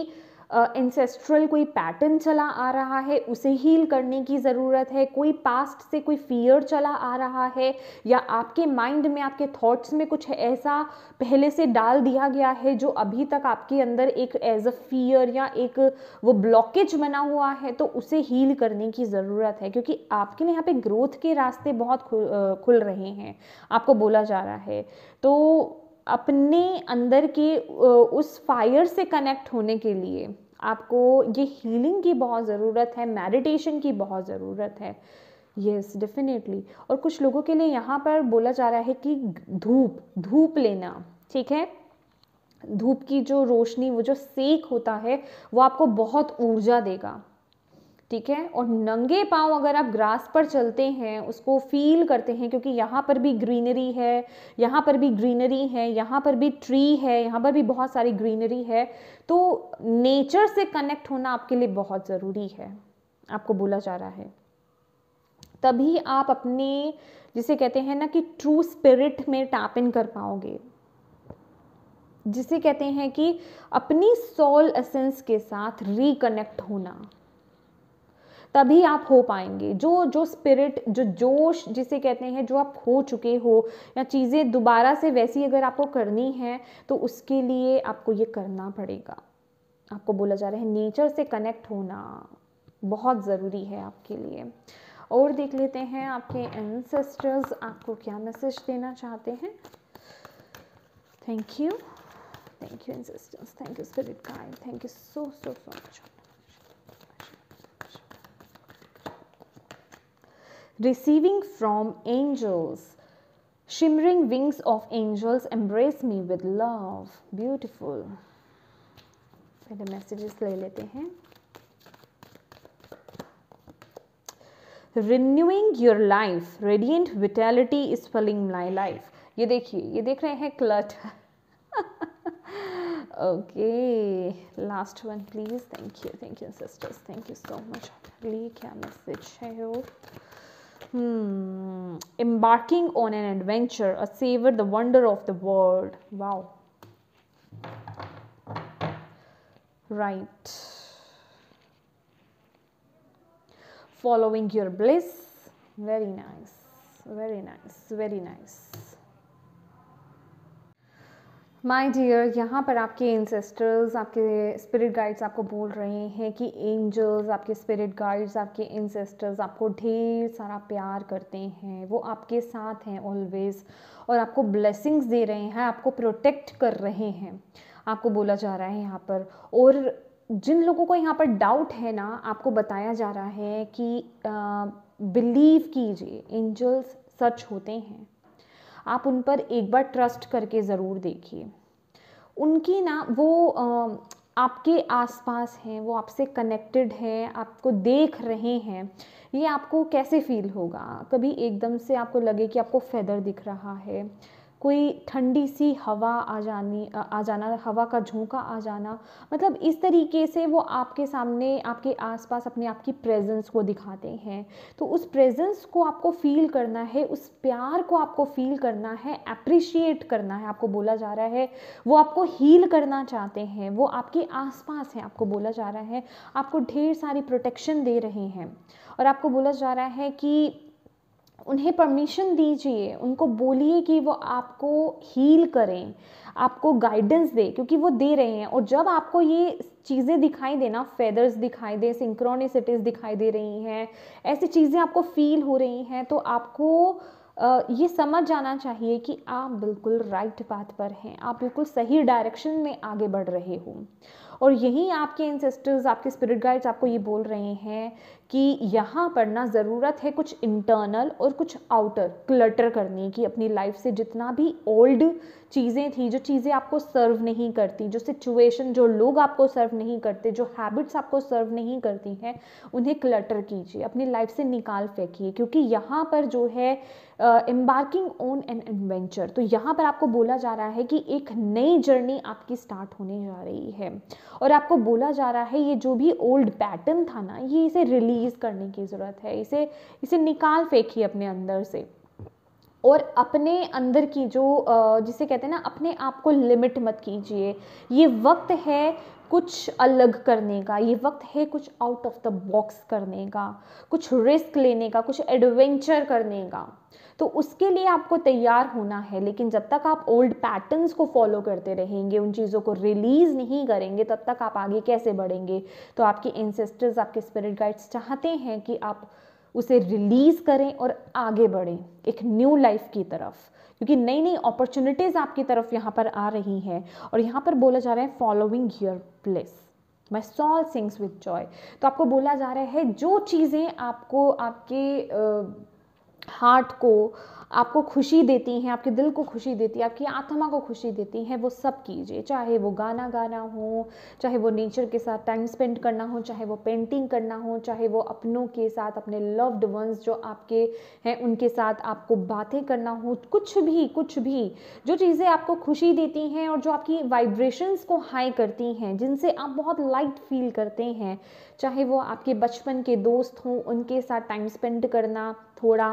एंसेस्ट्रल कोई पैटर्न चला आ रहा है उसे हील करने की ज़रूरत है कोई पास्ट से कोई फियर चला आ रहा है या आपके माइंड में आपके थॉट्स में कुछ ऐसा पहले से डाल दिया गया है जो अभी तक आपके अंदर एक एज अ फियर या एक वो ब्लॉकेज बना हुआ है तो उसे हील करने की ज़रूरत है क्योंकि आपके लिए यहाँ पे ग्रोथ के रास्ते बहुत खुल, खुल रहे हैं आपको बोला जा रहा है तो अपने अंदर के उस फायर से कनेक्ट होने के लिए आपको ये हीलिंग की बहुत ज़रूरत है मेडिटेशन की बहुत ज़रूरत है यस डेफिनेटली और कुछ लोगों के लिए यहाँ पर बोला जा रहा है कि धूप धूप लेना ठीक है धूप की जो रोशनी वो जो सेक होता है वो आपको बहुत ऊर्जा देगा ठीक है और नंगे पांव अगर आप ग्रास पर चलते हैं उसको फील करते हैं क्योंकि यहाँ पर भी ग्रीनरी है यहाँ पर भी ग्रीनरी है यहाँ पर भी ट्री है यहाँ पर भी बहुत सारी ग्रीनरी है तो नेचर से कनेक्ट होना आपके लिए बहुत ज़रूरी है आपको बोला जा रहा है तभी आप अपने जिसे कहते हैं ना कि ट्रू स्पिरिट में टैप इन कर पाओगे जिसे कहते हैं कि अपनी सोल एसेंस के साथ रिकनेक्ट होना तभी आप हो पाएंगे जो जो स्पिरिट जो जोश जिसे कहते हैं जो आप हो चुके हो या चीज़ें दोबारा से वैसी अगर आपको करनी है तो उसके लिए आपको ये करना पड़ेगा आपको बोला जा रहा है नेचर से कनेक्ट होना बहुत ज़रूरी है आपके लिए और देख लेते हैं आपके एनसेस्टर्स आपको क्या मैसेज देना चाहते हैं thank you thank you ancestors thank you spirit guide thank you so so so much receiving from angels. Shimmering wings of angels embrace me with love. Beautiful. The messages le lete hain. Renewing your life. Radiant vitality is filling my life. ये देखिए ये देख रहे हैं क्लट okay last one please thank you thank you sisters thank you so much ली क्या message hmm, embarking on an adventure, a savor the wonder of the world. Wow. Right. Following your bliss. Very nice. Very nice. Very nice. My dear यहाँ पर आपके ancestors आपके spirit guides आपको बोल रहे हैं कि एंजल्स आपके स्पिरिट गाइड्स आपके इंसेस्टर्स आपको ढेर सारा प्यार करते हैं वो आपके साथ हैं ऑलवेज और आपको ब्लेसिंग्स दे रहे हैं आपको प्रोटेक्ट कर रहे हैं आपको बोला जा रहा है यहाँ पर और जिन लोगों को यहाँ पर डाउट है ना आपको बताया जा रहा है कि बिलीव कीजिए एंजल्स सच होते हैं आप उन पर एक बार ट्रस्ट करके ज़रूर देखिए उनकी ना वो आपके आसपास हैं वो आपसे कनेक्टेड हैं आपको देख रहे हैं ये आपको कैसे फील होगा कभी एकदम से आपको लगे कि आपको फेदर दिख रहा है कोई ठंडी सी हवा आ जानी आ जाना हवा का झोंका आ जाना मतलब इस तरीके से वो आपके सामने आपके आसपास अपने आप की प्रेजेंस को दिखाते हैं तो उस प्रेजेंस को आपको फील करना है उस प्यार को आपको फील करना है अप्रिशिएट करना है आपको बोला जा रहा है वो आपको हील करना चाहते हैं वो आपके आसपास हैं आपको बोला जा रहा है आपको ढेर सारी प्रोटेक्शन दे रहे हैं और आपको बोला जा रहा है कि उन्हें परमिशन दीजिए उनको बोलिए कि वो आपको हील करें आपको गाइडेंस दे क्योंकि वो दे रहे हैं और जब आपको ये चीज़ें दिखाई देना फेदर्स दिखाई दे सिंक्रोनिसिटीज़ दिखाई दे रही हैं ऐसी चीज़ें आपको फील हो रही हैं तो आपको ये समझ जाना चाहिए कि आप बिल्कुल राइट पाथ पर हैं आप बिल्कुल सही डायरेक्शन में आगे बढ़ रहे हो और यही आपके इंसेस्टर्स आपके स्पिरिट गाइड्स आपको ये बोल रहे हैं कि यहाँ पर ना ज़रूरत है कुछ इंटरनल और कुछ आउटर क्लटर करने की अपनी लाइफ से जितना भी ओल्ड चीज़ें थी जो चीज़ें आपको सर्व नहीं करती जो सिचुएशन जो लोग आपको सर्व नहीं करते जो हैबिट्स आपको सर्व नहीं करती हैं उन्हें क्लटर कीजिए अपनी लाइफ से निकाल फेंकिए क्योंकि यहाँ पर जो है एम्बार्किंग ऑन एन एडवेंचर तो यहाँ पर आपको बोला जा रहा है कि एक नई जर्नी आपकी स्टार्ट होने जा रही है और आपको बोला जा रहा है ये जो भी ओल्ड पैटर्न था ना ये इसे रिलीज़ करने की ज़रूरत है इसे इसे निकाल फेंकिए अपने अंदर से और अपने अंदर की जो जिसे कहते हैं ना अपने आप को लिमिट मत कीजिए ये वक्त है कुछ अलग करने का ये वक्त है कुछ आउट ऑफ द बॉक्स करने का कुछ रिस्क लेने का कुछ एडवेंचर करने का तो उसके लिए आपको तैयार होना है लेकिन जब तक आप ओल्ड पैटर्न्स को फॉलो करते रहेंगे उन चीज़ों को रिलीज़ नहीं करेंगे तब तक आप आगे कैसे बढ़ेंगे तो आपके इंसेस्टर्स आपके स्पिरिट गाइड्स चाहते हैं कि आप उसे रिलीज़ करें और आगे बढ़ें एक न्यू लाइफ की तरफ क्योंकि नई नई अपॉर्चुनिटीज़ आपकी तरफ यहाँ पर आ रही हैं और यहाँ पर बोला जा रहा है following your bliss my soul sings with joy तो आपको बोला जा रहा है जो चीज़ें आपको आपके हार्ट को आपको खुशी देती हैं आपके दिल को खुशी देती है आपकी आत्मा को खुशी देती हैं वो सब कीजिए चाहे वो गाना गाना हो चाहे वो नेचर के साथ टाइम स्पेंड करना हो चाहे वो पेंटिंग करना हो चाहे वो अपनों के साथ अपने लव्ड वंस जो आपके हैं उनके साथ आपको बातें करना हो कुछ भी कुछ भी जो चीज़ें आपको खुशी देती हैं और जो आपकी वाइब्रेशंस को हाई करती हैं जिनसे आप बहुत लाइट फील करते हैं चाहे वो आपके बचपन के दोस्त हों उनके साथ टाइम स्पेंड करना थोड़ा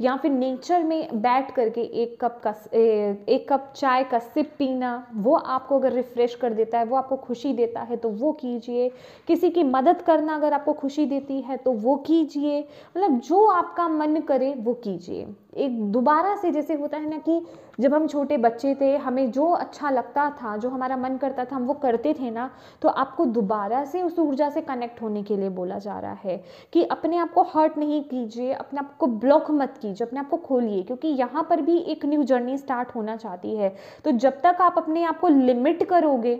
या फिर नेचर में बैठ करके एक कप का एक कप चाय का सिप पीना वो आपको अगर रिफ़्रेश कर देता है वो आपको खुशी देता है तो वो कीजिए किसी की मदद करना अगर आपको खुशी देती है तो वो कीजिए मतलब जो आपका मन करे वो कीजिए एक दोबारा से जैसे होता है ना कि जब हम छोटे बच्चे थे हमें जो अच्छा लगता था जो हमारा मन करता था हम वो करते थे ना तो आपको दोबारा से उस ऊर्जा से कनेक्ट होने के लिए बोला जा रहा है कि अपने आप को हर्ट नहीं कीजिए अपने आप को ब्लॉक मत कीजिए अपने आप को खोलिए क्योंकि यहाँ पर भी एक न्यू जर्नी स्टार्ट होना चाहती है तो जब तक आप अपने आप को लिमिट करोगे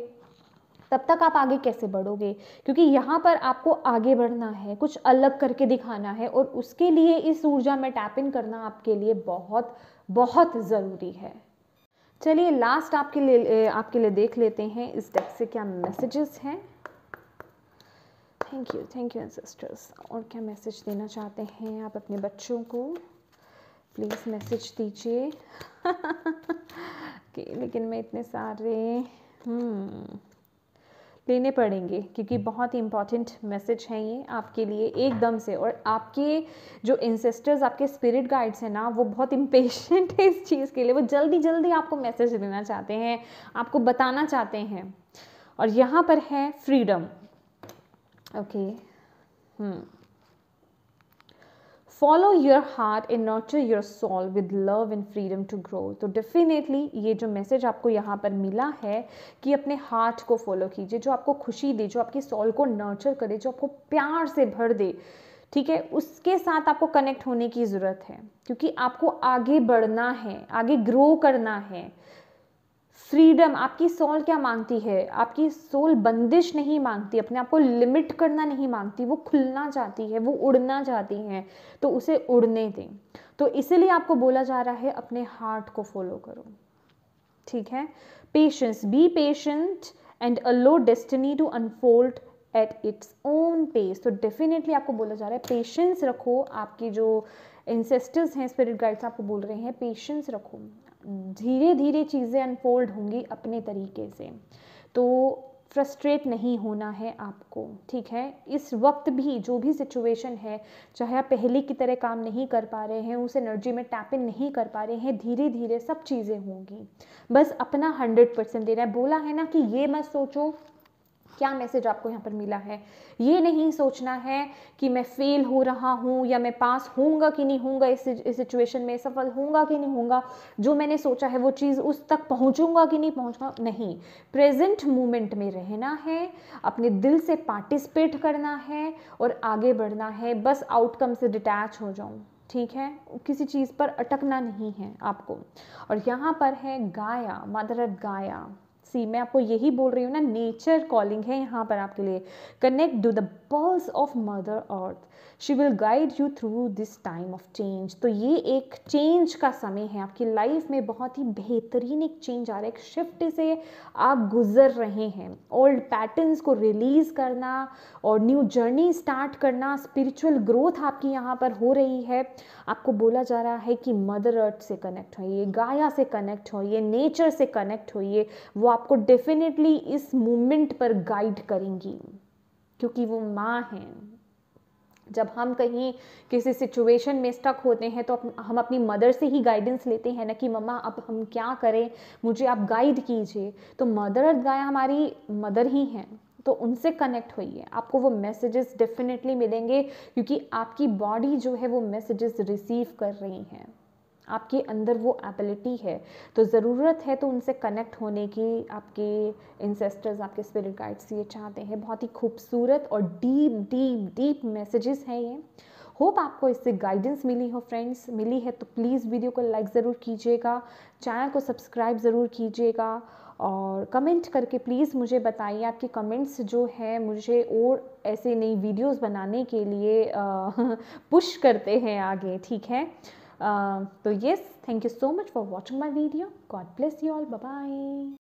तब तक आप आगे कैसे बढ़ोगे क्योंकि यहाँ पर आपको आगे बढ़ना है कुछ अलग करके दिखाना है और उसके लिए इस ऊर्जा में टैप इन करना आपके लिए बहुत बहुत ज़रूरी है चलिए लास्ट आपके लिए आपके लिए देख लेते हैं इस डेक से क्या मैसेजेस हैं thank you thank you sisters और क्या मैसेज देना चाहते हैं आप अपने बच्चों को प्लीज़ मैसेज दीजिए लेकिन मैं इतने सारे हम्म, लेने पड़ेंगे क्योंकि हम्म। बहुत ही इंपॉर्टेंट मैसेज है ये आपके लिए एकदम से और आपके जो इंसेस्टर्स आपके स्पिरिट गाइड्स हैं ना वो बहुत इम्पेशेंट है इस चीज़ के लिए वो जल्दी जल्दी आपको मैसेज देना चाहते हैं आपको बताना चाहते हैं और यहाँ पर है freedom okay okay. Hmm follow your heart and nurture your soul with love and freedom to grow तो डेफिनेटली ये जो मैसेज आपको यहाँ पर मिला है कि अपने हार्ट को फॉलो कीजिए जो आपको खुशी दे जो आपकी सॉल को नर्चर करे जो आपको प्यार से भर दे ठीक है उसके साथ आपको कनेक्ट होने की ज़रूरत है क्योंकि आपको आगे बढ़ना है आगे ग्रो करना है फ्रीडम आपकी सोल क्या मांगती है आपकी सोल बंदिश नहीं मांगती अपने आप को लिमिट करना नहीं मांगती वो खुलना चाहती है वो उड़ना चाहती है तो उसे उड़ने दें तो इसीलिए आपको बोला जा रहा है अपने हार्ट को फॉलो करो ठीक है patience be patient and allow destiny to unfold at its own pace तो डेफिनेटली आपको बोला जा रहा है पेशेंस रखो आपकी जो इंसेस्टर्स हैं स्पिरिट गाइड्स आपको बोल रहे हैं पेशेंस रखो धीरे धीरे चीज़ें अनफोल्ड होंगी अपने तरीके से तो फ्रस्ट्रेट नहीं होना है आपको ठीक है इस वक्त भी जो भी सिचुएशन है चाहे आप पहले की तरह काम नहीं कर पा रहे हैं उस एनर्जी में टैप इन नहीं कर पा रहे हैं धीरे धीरे सब चीज़ें होंगी बस अपना हंड्रेड परसेंट देना है बोला है ना कि ये मत सोचो क्या मैसेज आपको यहाँ पर मिला है ये नहीं सोचना है कि मैं फेल हो रहा हूँ या मैं पास होऊंगा कि नहीं होऊंगा इस सिचुएशन में सफल होऊंगा कि नहीं होऊंगा जो मैंने सोचा है वो चीज़ उस तक पहुँचूंगा कि नहीं पहुँचा नहीं प्रेजेंट मोमेंट में रहना है अपने दिल से पार्टिसिपेट करना है और आगे बढ़ना है बस आउटकम से डिटैच हो जाऊँ ठीक है किसी चीज़ पर अटकना नहीं है आपको और यहाँ पर है गाया मदरत गाया सी मैं आपको यही बोल रही हूँ ना नेचर कॉलिंग है यहाँ पर आपके लिए connect to the birth of mother earth she will guide you through this time of change तो ये एक चेंज का समय है आपकी लाइफ में बहुत ही बेहतरीन एक चेंज आ रहा है एक शिफ्ट से आप गुजर रहे हैं ओल्ड पैटर्न्स को रिलीज़ करना और न्यू जर्नी स्टार्ट करना स्पिरिचुअल ग्रोथ आपकी यहाँ पर हो रही है आपको बोला जा रहा है कि मदर अर्थ से कनेक्ट होइए गाया से कनेक्ट होइए नेचर से कनेक्ट होइए वो आप आपको डेफिनेटली इस मोमेंट पर गाइड करेंगी क्योंकि वो माँ हैं जब हम कहीं किसी सिचुएशन में स्टक होते हैं तो हम अपनी मदर से ही गाइडेंस लेते हैं ना कि मम्मा अब हम क्या करें मुझे आप गाइड कीजिए तो मदर अर्थ गाय हमारी मदर ही हैं तो उनसे कनेक्ट होइए आपको वो मैसेजेस डेफिनेटली मिलेंगे क्योंकि आपकी बॉडी जो है वो मैसेजेस रिसीव कर रही हैं आपके अंदर वो एबिलिटी है तो ज़रूरत है तो उनसे कनेक्ट होने की आपके इंसेस्टर्स आपके स्पिरिट गाइड्स ये चाहते हैं बहुत ही खूबसूरत और डीप डीप डीप मैसेजेस हैं ये होप आपको इससे गाइडेंस मिली हो फ्रेंड्स मिली है तो प्लीज़ वीडियो को लाइक ज़रूर कीजिएगा चैनल को सब्सक्राइब ज़रूर कीजिएगा और कमेंट करके प्लीज़ मुझे बताइए आपके कमेंट्स जो है मुझे और ऐसे नई वीडियोस बनाने के लिए पुश करते हैं आगे ठीक है so um, yes, thank you so much for watching my video. God bless you all. Bye-bye.